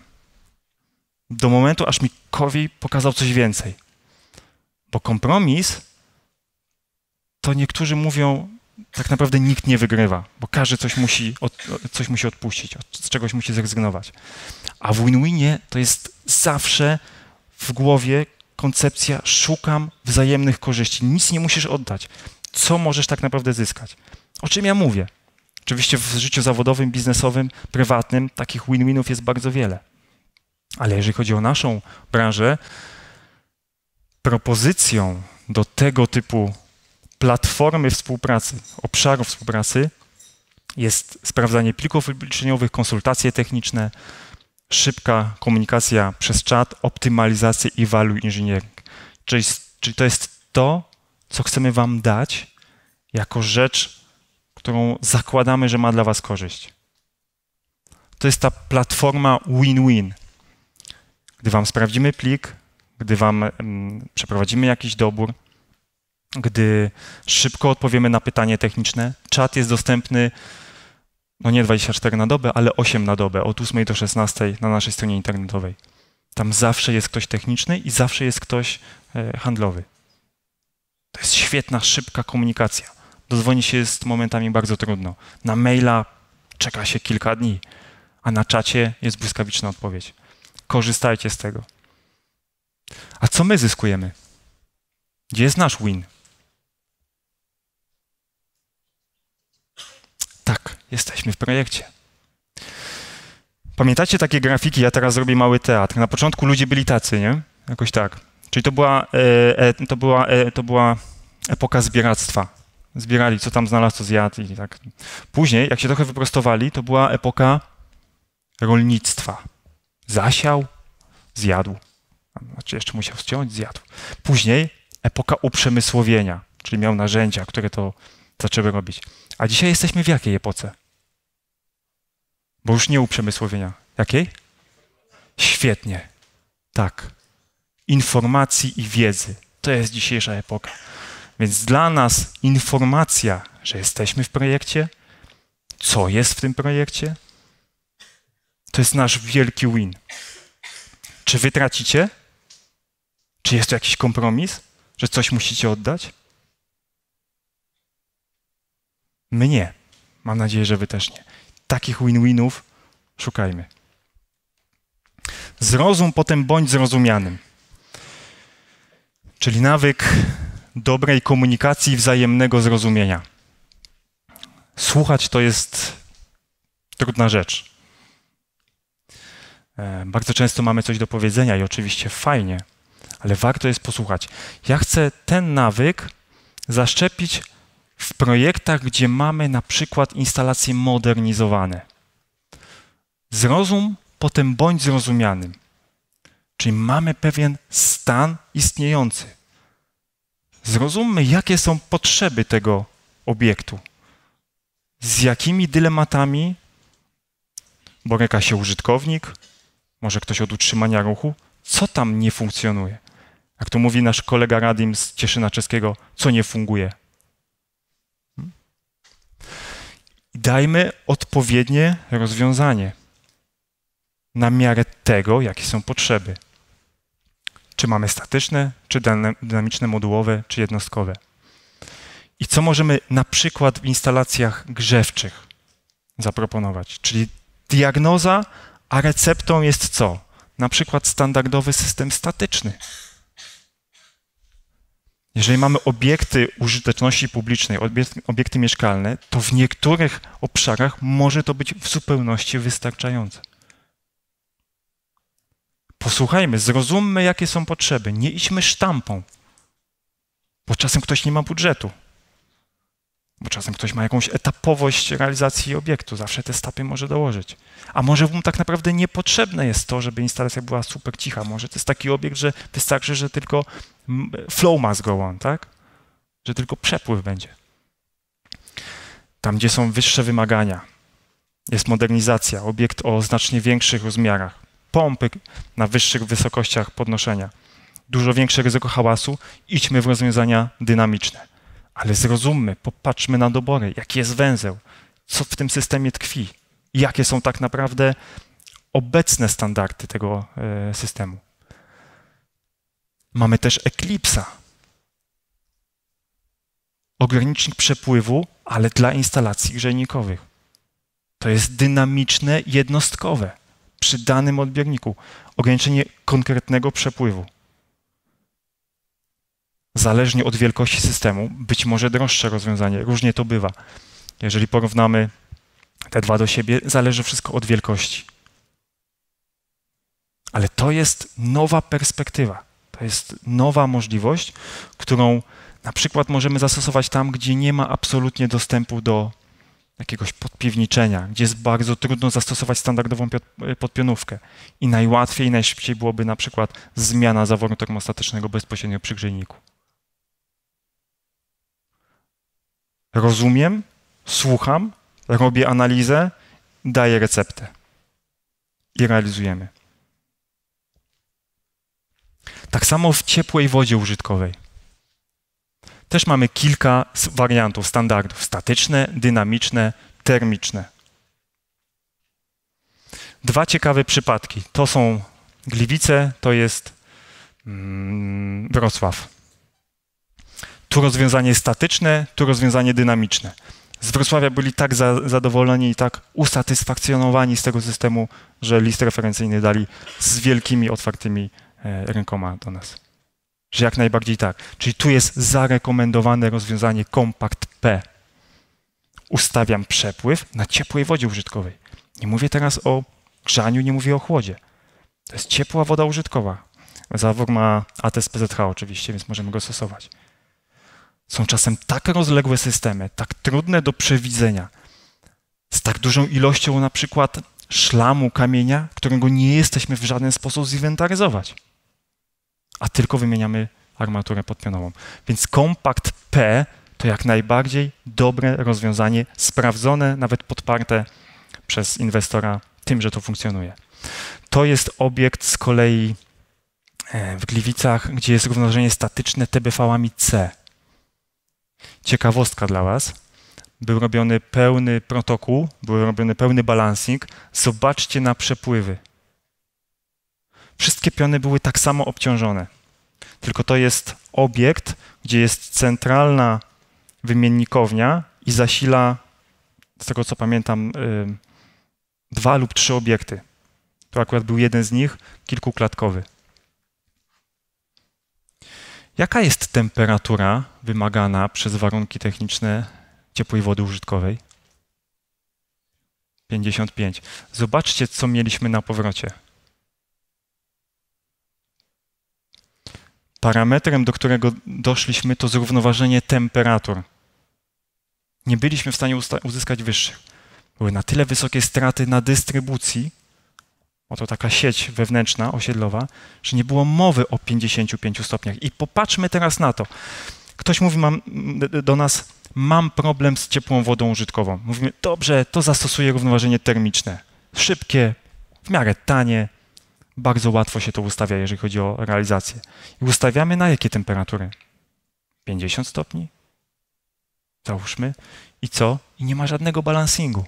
Do momentu, aż mi Kowi pokazał coś więcej. Bo kompromis to niektórzy mówią, tak naprawdę nikt nie wygrywa, bo każdy coś musi, od, coś musi odpuścić, z czegoś musi zrezygnować. A w win-winie to jest zawsze w głowie koncepcja szukam wzajemnych korzyści. Nic nie musisz oddać co możesz tak naprawdę zyskać. O czym ja mówię? Oczywiście w życiu zawodowym, biznesowym, prywatnym takich win-winów jest bardzo wiele. Ale jeżeli chodzi o naszą branżę, propozycją do tego typu platformy współpracy, obszaru współpracy jest sprawdzanie plików obliczeniowych, konsultacje techniczne, szybka komunikacja przez czat, optymalizacja i value engineering. Czyli, czyli to jest to, co chcemy Wam dać, jako rzecz, którą zakładamy, że ma dla Was korzyść. To jest ta platforma win-win. Gdy Wam sprawdzimy plik, gdy Wam mm, przeprowadzimy jakiś dobór, gdy szybko odpowiemy na pytanie techniczne, czat jest dostępny no nie 24 na dobę, ale 8 na dobę, od 8 do 16 na naszej stronie internetowej. Tam zawsze jest ktoś techniczny i zawsze jest ktoś e, handlowy. To jest świetna, szybka komunikacja. Dozwonić się jest momentami bardzo trudno. Na maila czeka się kilka dni, a na czacie jest błyskawiczna odpowiedź. Korzystajcie z tego. A co my zyskujemy? Gdzie jest nasz win? Tak, jesteśmy w projekcie. Pamiętacie takie grafiki? Ja teraz zrobię mały teatr. Na początku ludzie byli tacy, nie? Jakoś tak. Czyli to była, e, e, to była, e, to była epoka zbieractwa. Zbierali, co tam znalazł, co zjadł i tak. Później, jak się trochę wyprostowali, to była epoka rolnictwa. Zasiał, zjadł. Znaczy jeszcze musiał wciąć, zjadł. Później epoka uprzemysłowienia, czyli miał narzędzia, które to zaczęły robić. A dzisiaj jesteśmy w jakiej epoce? Bo już nie uprzemysłowienia. Jakiej? Świetnie. Tak informacji i wiedzy. To jest dzisiejsza epoka. Więc dla nas informacja, że jesteśmy w projekcie, co jest w tym projekcie, to jest nasz wielki win. Czy wy tracicie? Czy jest to jakiś kompromis, że coś musicie oddać? My nie. Mam nadzieję, że wy też nie. Takich win-winów szukajmy. Zrozum potem bądź zrozumianym czyli nawyk dobrej komunikacji i wzajemnego zrozumienia. Słuchać to jest trudna rzecz. E, bardzo często mamy coś do powiedzenia i oczywiście fajnie, ale warto jest posłuchać. Ja chcę ten nawyk zaszczepić w projektach, gdzie mamy na przykład instalacje modernizowane. Zrozum, potem bądź zrozumianym. Czyli mamy pewien stan istniejący. Zrozummy, jakie są potrzeby tego obiektu, z jakimi dylematami boryka się użytkownik, może ktoś od utrzymania ruchu, co tam nie funkcjonuje. Jak to mówi nasz kolega Radim z Cieszyna Czeskiego, co nie funguje. Hmm? Dajmy odpowiednie rozwiązanie na miarę tego, jakie są potrzeby. Czy mamy statyczne, czy dynamiczne, modułowe, czy jednostkowe? I co możemy na przykład w instalacjach grzewczych zaproponować? Czyli diagnoza, a receptą jest co? Na przykład standardowy system statyczny. Jeżeli mamy obiekty użyteczności publicznej, obiekty mieszkalne, to w niektórych obszarach może to być w zupełności wystarczające. Posłuchajmy, zrozummy, jakie są potrzeby. Nie idźmy sztampą, bo czasem ktoś nie ma budżetu, bo czasem ktoś ma jakąś etapowość realizacji obiektu, zawsze te stapy może dołożyć. A może mu tak naprawdę niepotrzebne jest to, żeby instalacja była super cicha. Może to jest taki obiekt, że wystarczy, że tylko flow ma go on, tak? Że tylko przepływ będzie. Tam, gdzie są wyższe wymagania, jest modernizacja, obiekt o znacznie większych rozmiarach pompy na wyższych wysokościach podnoszenia. Dużo większe ryzyko hałasu, idźmy w rozwiązania dynamiczne. Ale zrozummy, popatrzmy na dobory, jaki jest węzeł, co w tym systemie tkwi, jakie są tak naprawdę obecne standardy tego e, systemu. Mamy też eklipsa. Ogranicznik przepływu, ale dla instalacji grzejnikowych. To jest dynamiczne, jednostkowe przy danym odbiorniku. Ograniczenie konkretnego przepływu. Zależnie od wielkości systemu, być może droższe rozwiązanie, różnie to bywa. Jeżeli porównamy te dwa do siebie, zależy wszystko od wielkości. Ale to jest nowa perspektywa, to jest nowa możliwość, którą na przykład możemy zastosować tam, gdzie nie ma absolutnie dostępu do jakiegoś podpiwniczenia, gdzie jest bardzo trudno zastosować standardową y, podpionówkę. I najłatwiej, najszybciej byłoby na przykład zmiana zaworu termostatycznego bezpośrednio przy grzejniku. Rozumiem, słucham, robię analizę, daję receptę i realizujemy. Tak samo w ciepłej wodzie użytkowej też mamy kilka wariantów standardów: statyczne, dynamiczne, termiczne. Dwa ciekawe przypadki. To są Gliwice, to jest mm, Wrocław. Tu rozwiązanie statyczne, tu rozwiązanie dynamiczne. Z Wrocławia byli tak za, zadowoleni i tak usatysfakcjonowani z tego systemu, że list referencyjny dali z wielkimi, otwartymi e, rękoma do nas że jak najbardziej tak. Czyli tu jest zarekomendowane rozwiązanie kompakt P. Ustawiam przepływ na ciepłej wodzie użytkowej. Nie mówię teraz o grzaniu, nie mówię o chłodzie. To jest ciepła woda użytkowa. Zawór ma ATS PZH oczywiście, więc możemy go stosować. Są czasem tak rozległe systemy, tak trudne do przewidzenia, z tak dużą ilością na przykład szlamu, kamienia, którego nie jesteśmy w żaden sposób zinwentaryzować a tylko wymieniamy armaturę podpionową. Więc kompakt P to jak najbardziej dobre rozwiązanie, sprawdzone, nawet podparte przez inwestora tym, że to funkcjonuje. To jest obiekt z kolei e, w Gliwicach, gdzie jest równoważenie statyczne TBV-ami C. Ciekawostka dla Was. Był robiony pełny protokół, był robiony pełny balancing. Zobaczcie na przepływy wszystkie piony były tak samo obciążone. Tylko to jest obiekt, gdzie jest centralna wymiennikownia i zasila, z tego co pamiętam, y, dwa lub trzy obiekty. To akurat był jeden z nich, kilkuklatkowy. Jaka jest temperatura wymagana przez warunki techniczne ciepłej wody użytkowej? 55. Zobaczcie, co mieliśmy na powrocie. Parametrem, do którego doszliśmy, to zrównoważenie temperatur. Nie byliśmy w stanie uzyskać wyższych. Były na tyle wysokie straty na dystrybucji, oto taka sieć wewnętrzna, osiedlowa, że nie było mowy o 55 stopniach. I popatrzmy teraz na to. Ktoś mówi mam, do nas, mam problem z ciepłą wodą użytkową. Mówimy, dobrze, to zastosuję równoważenie termiczne. Szybkie, w miarę tanie, bardzo łatwo się to ustawia, jeżeli chodzi o realizację. I ustawiamy na jakie temperatury? 50 stopni? Załóżmy. I co? I nie ma żadnego balansingu,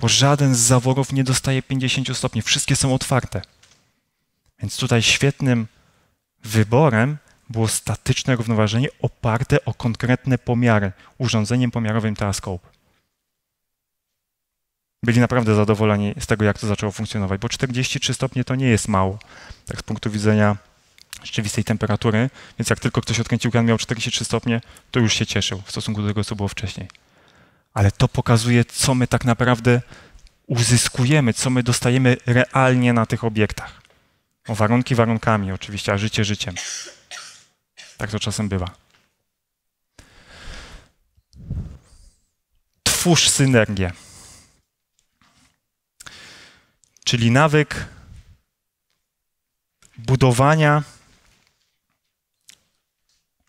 bo żaden z zaworów nie dostaje 50 stopni. Wszystkie są otwarte. Więc tutaj świetnym wyborem było statyczne równoważenie oparte o konkretne pomiary urządzeniem pomiarowym teleskop byli naprawdę zadowoleni z tego, jak to zaczęło funkcjonować, bo 43 stopnie to nie jest mało, tak z punktu widzenia rzeczywistej temperatury, więc jak tylko ktoś odkręcił kran miał 43 stopnie, to już się cieszył w stosunku do tego, co było wcześniej. Ale to pokazuje, co my tak naprawdę uzyskujemy, co my dostajemy realnie na tych obiektach. O warunki warunkami oczywiście, a życie życiem. Tak to czasem bywa. Twórz synergię czyli nawyk budowania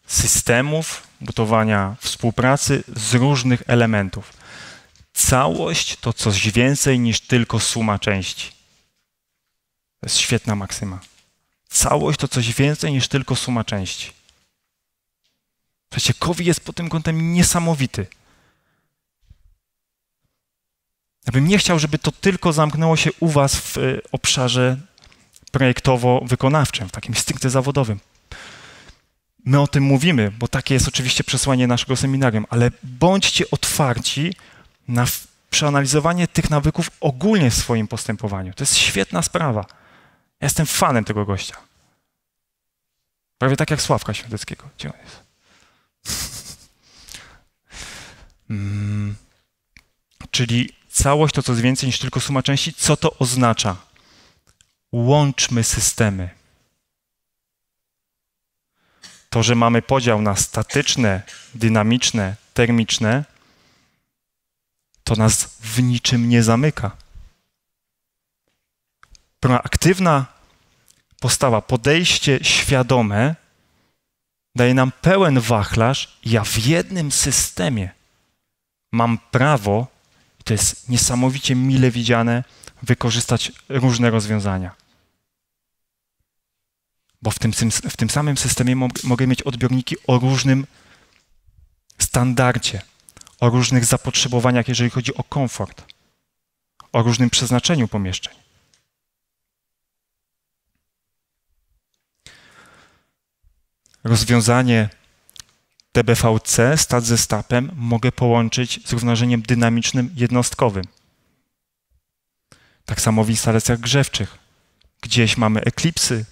systemów, budowania współpracy z różnych elementów. Całość to coś więcej niż tylko suma części. To jest świetna maksyma. Całość to coś więcej niż tylko suma części. Przecież Kowi jest pod tym kątem niesamowity. Ja bym nie chciał, żeby to tylko zamknęło się u Was w y, obszarze projektowo-wykonawczym, w takim stricte zawodowym. My o tym mówimy, bo takie jest oczywiście przesłanie naszego seminarium, ale bądźcie otwarci na przeanalizowanie tych nawyków ogólnie w swoim postępowaniu. To jest świetna sprawa. Ja jestem fanem tego gościa. Prawie tak jak Sławka Święteckiego. Gdzie on jest? Mm. czyli całość to coś więcej niż tylko suma części. Co to oznacza? Łączmy systemy. To, że mamy podział na statyczne, dynamiczne, termiczne, to nas w niczym nie zamyka. Proaktywna postawa, podejście świadome daje nam pełen wachlarz. Ja w jednym systemie mam prawo to jest niesamowicie mile widziane, wykorzystać różne rozwiązania. Bo w tym, w tym samym systemie mogę mieć odbiorniki o różnym standardzie, o różnych zapotrzebowaniach, jeżeli chodzi o komfort, o różnym przeznaczeniu pomieszczeń. Rozwiązanie TBVC, stat ze stapem mogę połączyć z równoważeniem dynamicznym jednostkowym. Tak samo w instalacjach grzewczych. Gdzieś mamy eklipsy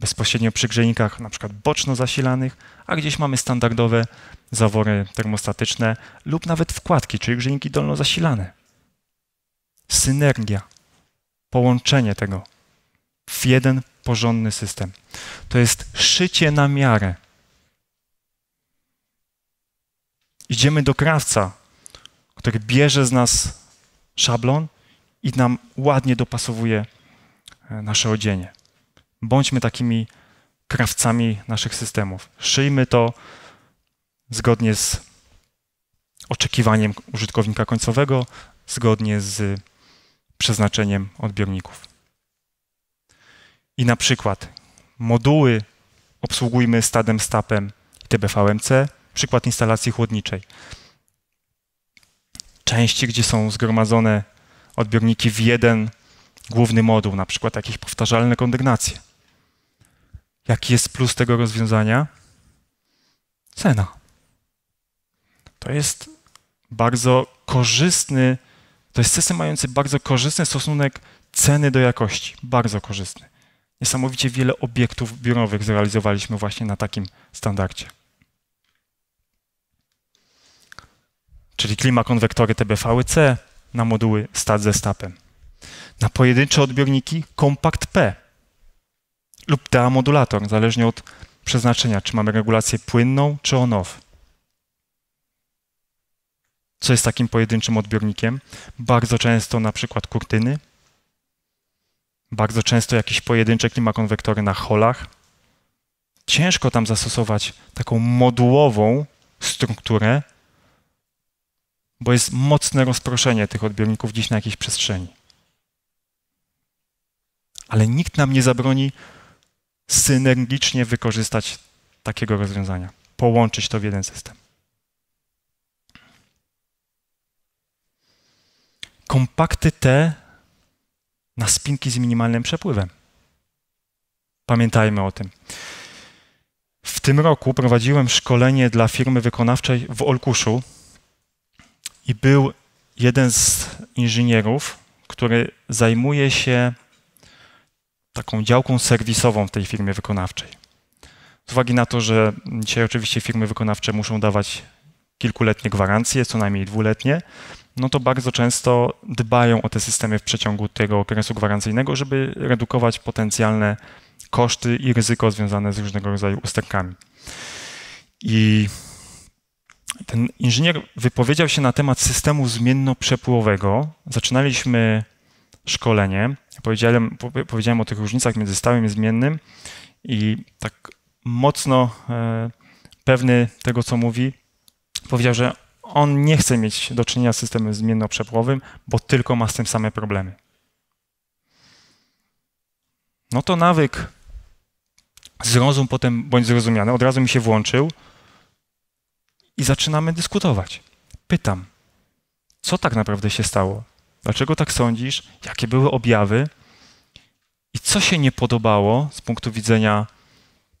bezpośrednio przy grzejnikach, na przykład boczno zasilanych, a gdzieś mamy standardowe zawory termostatyczne lub nawet wkładki, czyli grzejniki dolno zasilane. Synergia, połączenie tego w jeden porządny system. To jest szycie na miarę Idziemy do krawca, który bierze z nas szablon i nam ładnie dopasowuje e, nasze odzienie. Bądźmy takimi krawcami naszych systemów. Szyjmy to zgodnie z oczekiwaniem użytkownika końcowego, zgodnie z przeznaczeniem odbiorników. I na przykład moduły obsługujmy stadem stapem i TBVMC, przykład instalacji chłodniczej. Części, gdzie są zgromadzone odbiorniki w jeden główny moduł, na przykład jakieś powtarzalne kondygnacje. Jaki jest plus tego rozwiązania? Cena. To jest bardzo korzystny, to jest system mający bardzo korzystny stosunek ceny do jakości. Bardzo korzystny. Niesamowicie wiele obiektów biurowych zrealizowaliśmy właśnie na takim standardzie. czyli klima TBV-C na moduły stad ze stapem. Na pojedyncze odbiorniki kompakt P lub DA modulator, zależnie od przeznaczenia, czy mamy regulację płynną, czy on-off. Co jest takim pojedynczym odbiornikiem? Bardzo często na przykład kurtyny, bardzo często jakieś pojedyncze klimakonwektory na holach. Ciężko tam zastosować taką modułową strukturę, bo jest mocne rozproszenie tych odbiorników gdzieś na jakiejś przestrzeni. Ale nikt nam nie zabroni synergicznie wykorzystać takiego rozwiązania, połączyć to w jeden system. Kompakty te na spinki z minimalnym przepływem. Pamiętajmy o tym. W tym roku prowadziłem szkolenie dla firmy wykonawczej w Olkuszu, i był jeden z inżynierów, który zajmuje się taką działką serwisową w tej firmie wykonawczej. Z uwagi na to, że dzisiaj oczywiście firmy wykonawcze muszą dawać kilkuletnie gwarancje, co najmniej dwuletnie, no to bardzo często dbają o te systemy w przeciągu tego okresu gwarancyjnego, żeby redukować potencjalne koszty i ryzyko związane z różnego rodzaju usterkami. I ten inżynier wypowiedział się na temat systemu zmienno Zaczynaliśmy szkolenie. Powiedziałem, powiedziałem o tych różnicach między stałym i zmiennym i tak mocno e, pewny tego, co mówi, powiedział, że on nie chce mieć do czynienia z systemem zmienno bo tylko ma z tym same problemy. No to nawyk, zrozum potem bądź zrozumiany, od razu mi się włączył – i zaczynamy dyskutować. Pytam, co tak naprawdę się stało? Dlaczego tak sądzisz? Jakie były objawy? I co się nie podobało z punktu widzenia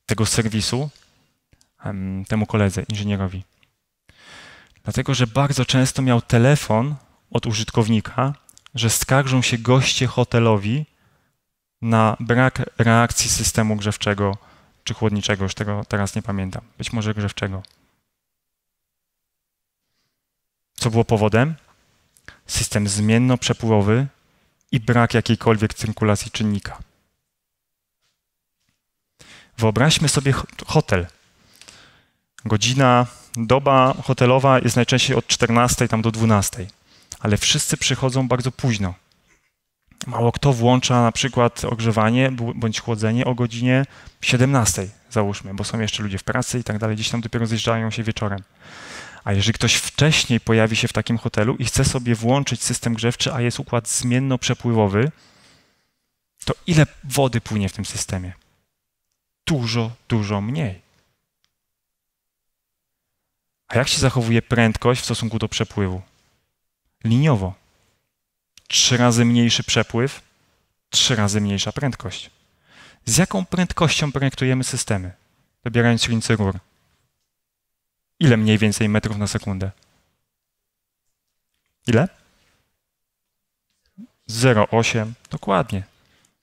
tego serwisu temu koledze, inżynierowi? Dlatego, że bardzo często miał telefon od użytkownika, że skarżą się goście hotelowi na brak reakcji systemu grzewczego czy chłodniczego, już tego teraz nie pamiętam, być może grzewczego. Co było powodem? System zmienno-przepływowy i brak jakiejkolwiek cyrkulacji czynnika. Wyobraźmy sobie hotel. Godzina, doba hotelowa jest najczęściej od 14 tam do 12, ale wszyscy przychodzą bardzo późno. Mało kto włącza na przykład ogrzewanie bądź chłodzenie o godzinie 17, załóżmy, bo są jeszcze ludzie w pracy i tak dalej, gdzieś tam dopiero zjeżdżają się wieczorem. A jeżeli ktoś wcześniej pojawi się w takim hotelu i chce sobie włączyć system grzewczy, a jest układ zmienno-przepływowy, to ile wody płynie w tym systemie? Dużo, dużo mniej. A jak się zachowuje prędkość w stosunku do przepływu? Liniowo. Trzy razy mniejszy przepływ, trzy razy mniejsza prędkość. Z jaką prędkością projektujemy systemy, dobierając silnicy rur? ile mniej więcej metrów na sekundę? Ile? 0,8, dokładnie.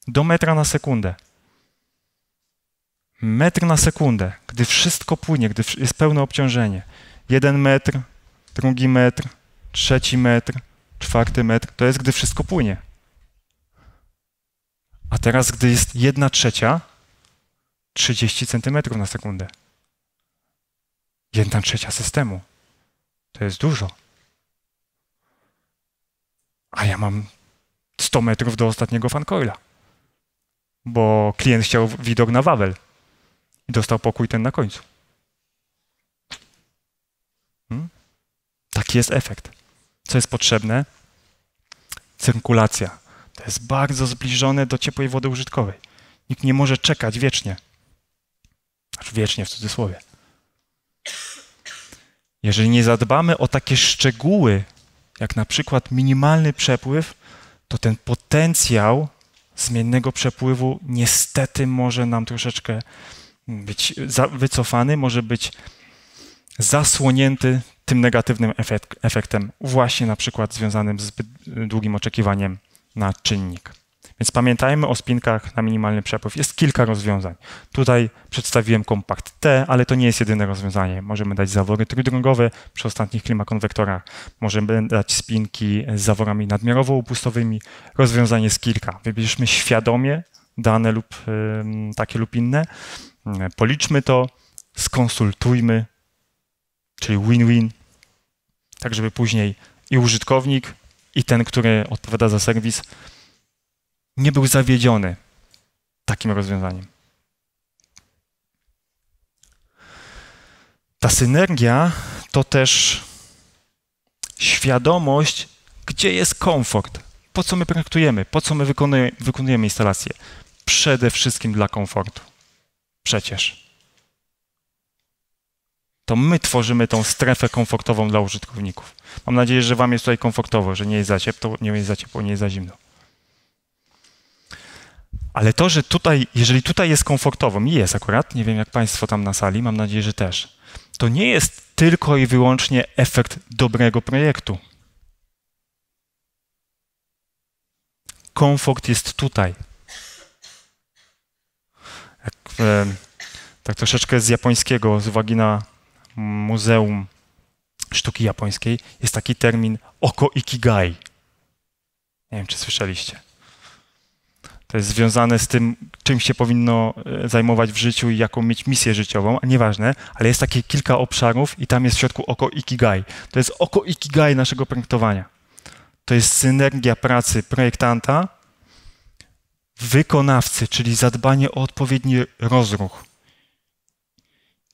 Do metra na sekundę. Metr na sekundę, gdy wszystko płynie, gdy jest pełne obciążenie. Jeden metr, drugi metr, trzeci metr, czwarty metr, to jest gdy wszystko płynie. A teraz, gdy jest jedna trzecia, 30 centymetrów na sekundę. Jedna trzecia systemu. To jest dużo. A ja mam 100 metrów do ostatniego fancoila, bo klient chciał widok na Wawel i dostał pokój ten na końcu. Hmm? Taki jest efekt. Co jest potrzebne? Cyrkulacja. To jest bardzo zbliżone do ciepłej wody użytkowej. Nikt nie może czekać wiecznie. Aż wiecznie w cudzysłowie. Jeżeli nie zadbamy o takie szczegóły, jak na przykład minimalny przepływ, to ten potencjał zmiennego przepływu niestety może nam troszeczkę być wycofany, może być zasłonięty tym negatywnym efekt, efektem, właśnie na przykład związanym z zbyt długim oczekiwaniem na czynnik. Więc pamiętajmy o spinkach na minimalny przepływ. Jest kilka rozwiązań. Tutaj przedstawiłem kompakt T, ale to nie jest jedyne rozwiązanie. Możemy dać zawory trójdrogowe przy ostatnich klimakonwektorach. Możemy dać spinki z zaworami nadmiarowo-upustowymi. Rozwiązanie jest kilka. Wybierzmy świadomie dane lub y, takie lub inne. Policzmy to, skonsultujmy, czyli win-win, tak żeby później i użytkownik, i ten, który odpowiada za serwis, nie był zawiedziony takim rozwiązaniem. Ta synergia to też świadomość, gdzie jest komfort, po co my projektujemy, po co my wykonujemy instalację. Przede wszystkim dla komfortu. Przecież. To my tworzymy tą strefę komfortową dla użytkowników. Mam nadzieję, że Wam jest tutaj komfortowo, że nie jest za ciepło, nie jest za ciepło, nie jest za zimno. Ale to, że tutaj, jeżeli tutaj jest komfortowo, mi jest akurat, nie wiem jak Państwo tam na sali, mam nadzieję, że też, to nie jest tylko i wyłącznie efekt dobrego projektu. Komfort jest tutaj. Jak, e, tak troszeczkę z japońskiego, z uwagi na Muzeum Sztuki Japońskiej, jest taki termin oko ikigai. Nie wiem, czy słyszeliście. To jest związane z tym, czym się powinno e, zajmować w życiu i jaką mieć misję życiową, a nieważne, ale jest takie kilka obszarów i tam jest w środku oko ikigai. To jest oko ikigai naszego projektowania. To jest synergia pracy projektanta, wykonawcy, czyli zadbanie o odpowiedni rozruch.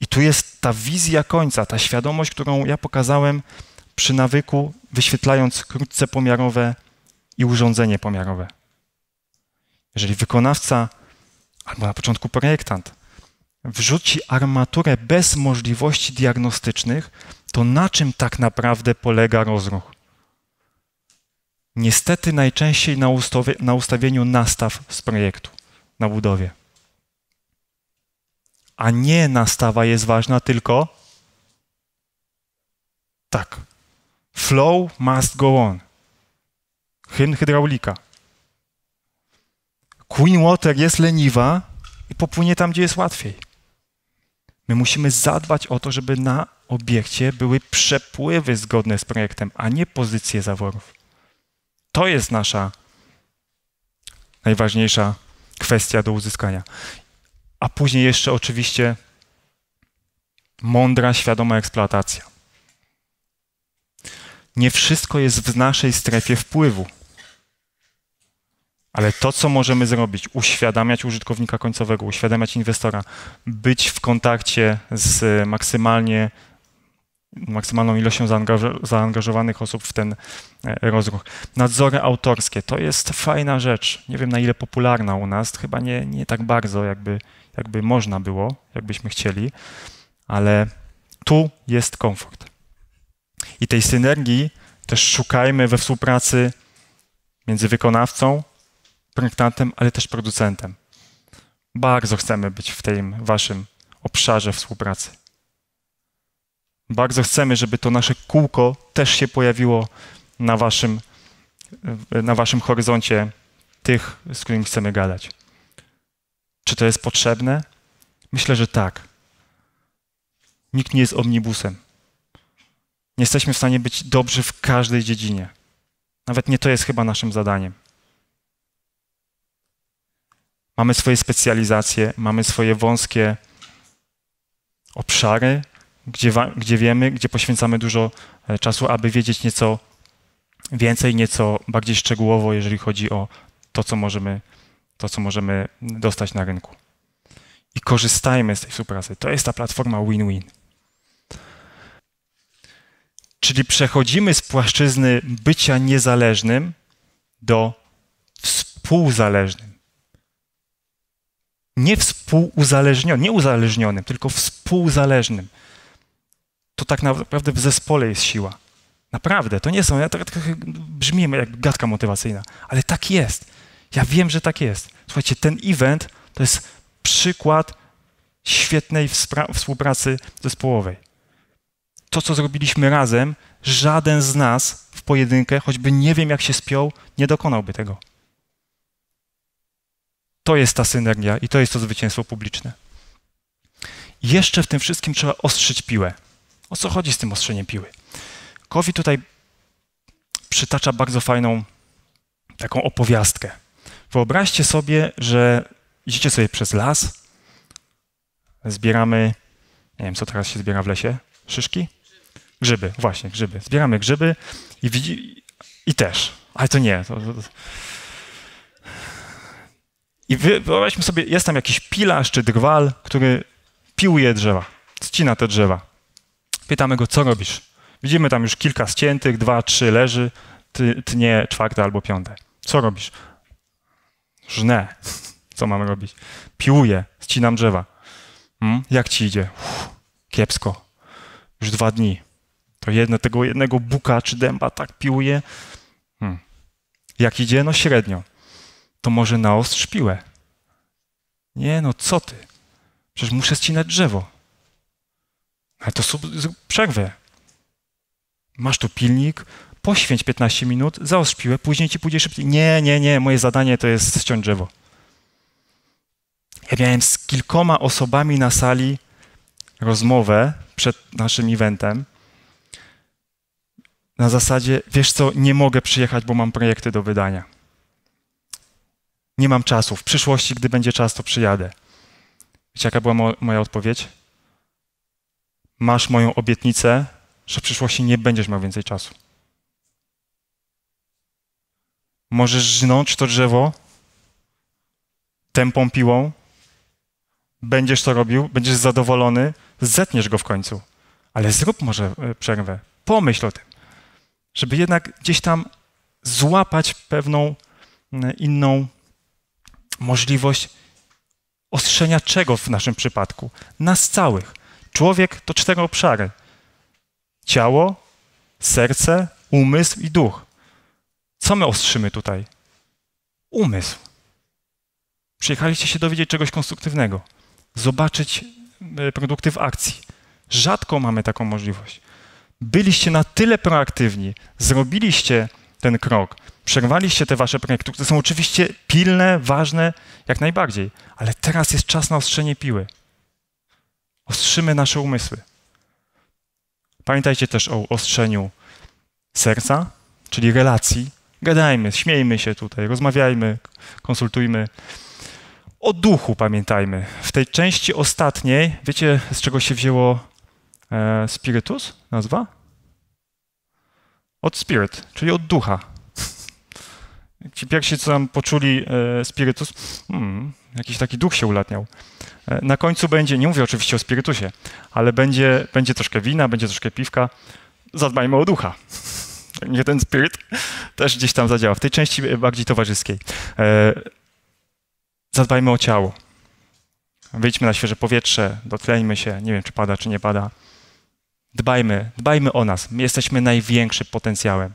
I tu jest ta wizja końca, ta świadomość, którą ja pokazałem przy nawyku, wyświetlając krótce pomiarowe i urządzenie pomiarowe. Jeżeli wykonawca albo na początku projektant wrzuci armaturę bez możliwości diagnostycznych, to na czym tak naprawdę polega rozruch? Niestety najczęściej na, ustawie, na ustawieniu nastaw z projektu, na budowie. A nie nastawa jest ważna, tylko tak. Flow must go on. Hymn hydraulika. Queen Water jest leniwa i popłynie tam, gdzie jest łatwiej. My musimy zadbać o to, żeby na obiekcie były przepływy zgodne z projektem, a nie pozycje zaworów. To jest nasza najważniejsza kwestia do uzyskania. A później jeszcze oczywiście mądra, świadoma eksploatacja. Nie wszystko jest w naszej strefie wpływu. Ale to, co możemy zrobić, uświadamiać użytkownika końcowego, uświadamiać inwestora, być w kontakcie z maksymalnie maksymalną ilością zaangażowanych osób w ten e, rozruch. Nadzory autorskie to jest fajna rzecz. Nie wiem na ile popularna u nas, chyba nie, nie tak bardzo, jakby, jakby można było, jakbyśmy chcieli, ale tu jest komfort. I tej synergii też szukajmy we współpracy między wykonawcą projektantem, ale też producentem. Bardzo chcemy być w tym waszym obszarze współpracy. Bardzo chcemy, żeby to nasze kółko też się pojawiło na waszym, na waszym horyzoncie tych, z którymi chcemy gadać. Czy to jest potrzebne? Myślę, że tak. Nikt nie jest omnibusem. Nie jesteśmy w stanie być dobrzy w każdej dziedzinie. Nawet nie to jest chyba naszym zadaniem. Mamy swoje specjalizacje, mamy swoje wąskie obszary, gdzie, gdzie wiemy, gdzie poświęcamy dużo e, czasu, aby wiedzieć nieco więcej, nieco bardziej szczegółowo, jeżeli chodzi o to, co możemy, to, co możemy dostać na rynku. I korzystajmy z tej współpracy. To jest ta platforma win-win. Czyli przechodzimy z płaszczyzny bycia niezależnym do współzależnym nie współuzależnionym, nie uzależnionym, tylko współzależnym. To tak naprawdę w zespole jest siła. Naprawdę, to nie są, ja tak, trochę brzmimy jak gadka motywacyjna, ale tak jest. Ja wiem, że tak jest. Słuchajcie, ten event to jest przykład świetnej współpracy zespołowej. To, co zrobiliśmy razem, żaden z nas w pojedynkę, choćby nie wiem, jak się spiął, nie dokonałby tego. To jest ta synergia i to jest to zwycięstwo publiczne. Jeszcze w tym wszystkim trzeba ostrzyć piłę. O co chodzi z tym ostrzeniem piły? Kowi tutaj przytacza bardzo fajną taką opowiastkę. Wyobraźcie sobie, że idziecie sobie przez las, zbieramy, nie wiem, co teraz się zbiera w lesie, szyszki? Grzyby, właśnie, grzyby. Zbieramy grzyby i, widzi, i też, ale to nie, to, to, i wyobraźmy sobie, jest tam jakiś pilarz czy drwal, który piłuje drzewa, ścina te drzewa. Pytamy go, co robisz? Widzimy tam już kilka ściętych, dwa, trzy leży, ty, tnie czwarte albo piąte. Co robisz? Żnę. Co mam robić? Piłuję, ścinam drzewa. Hmm? Jak ci idzie? Uff, kiepsko. Już dwa dni. To jedno, tego jednego buka czy dęba tak piłuje. Hmm. Jak idzie? No średnio to może naostrz szpiłę Nie, no co ty? Przecież muszę ścinać drzewo. No ale to przerwę. Masz tu pilnik, poświęć 15 minut, zaostrzpiłę, później ci pójdzie szybciej. Nie, nie, nie, moje zadanie to jest ściąć drzewo. Ja miałem z kilkoma osobami na sali rozmowę przed naszym eventem na zasadzie, wiesz co, nie mogę przyjechać, bo mam projekty do wydania nie mam czasu, w przyszłości, gdy będzie czas, to przyjadę. Wiecie, jaka była mo moja odpowiedź? Masz moją obietnicę, że w przyszłości nie będziesz miał więcej czasu. Możesz żnąć to drzewo tępą piłą, będziesz to robił, będziesz zadowolony, zetniesz go w końcu. Ale zrób może e, przerwę, pomyśl o tym, żeby jednak gdzieś tam złapać pewną e, inną możliwość ostrzenia czego w naszym przypadku? Nas całych. Człowiek to cztery obszary: ciało, serce, umysł i duch. Co my ostrzymy tutaj? Umysł. Przyjechaliście się dowiedzieć czegoś konstruktywnego, zobaczyć e, produkty w akcji. Rzadko mamy taką możliwość. Byliście na tyle proaktywni, zrobiliście ten krok, przerwaliście te wasze projekty, które są oczywiście pilne, ważne, jak najbardziej, ale teraz jest czas na ostrzenie piły. Ostrzymy nasze umysły. Pamiętajcie też o ostrzeniu serca, czyli relacji. Gadajmy, śmiejmy się tutaj, rozmawiajmy, konsultujmy. O duchu pamiętajmy. W tej części ostatniej, wiecie z czego się wzięło e, nazwa? Od spirit, czyli od ducha. Ci pierwsi, co tam poczuli e, spirytus, hmm, jakiś taki duch się ulatniał. E, na końcu będzie, nie mówię oczywiście o spirytusie, ale będzie, będzie troszkę wina, będzie troszkę piwka. Zadbajmy o ducha. Niech ten spiryt też gdzieś tam zadziała. W tej części bardziej towarzyskiej. E, zadbajmy o ciało. Wyjdźmy na świeże powietrze, dotlejmy się, nie wiem czy pada, czy nie pada. Dbajmy, dbajmy o nas. My jesteśmy największym potencjałem.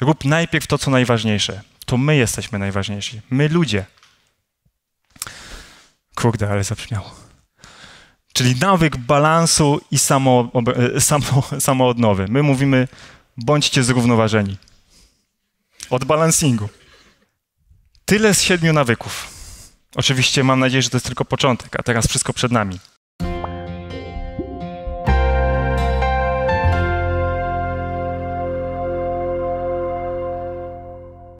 Rób najpierw to, co najważniejsze. To my jesteśmy najważniejsi. My ludzie. Kurde, ale zabrzmiało. Czyli nawyk balansu i samo, e, samo, samoodnowy. My mówimy, bądźcie zrównoważeni. Od balansingu. Tyle z siedmiu nawyków. Oczywiście mam nadzieję, że to jest tylko początek, a teraz wszystko przed nami.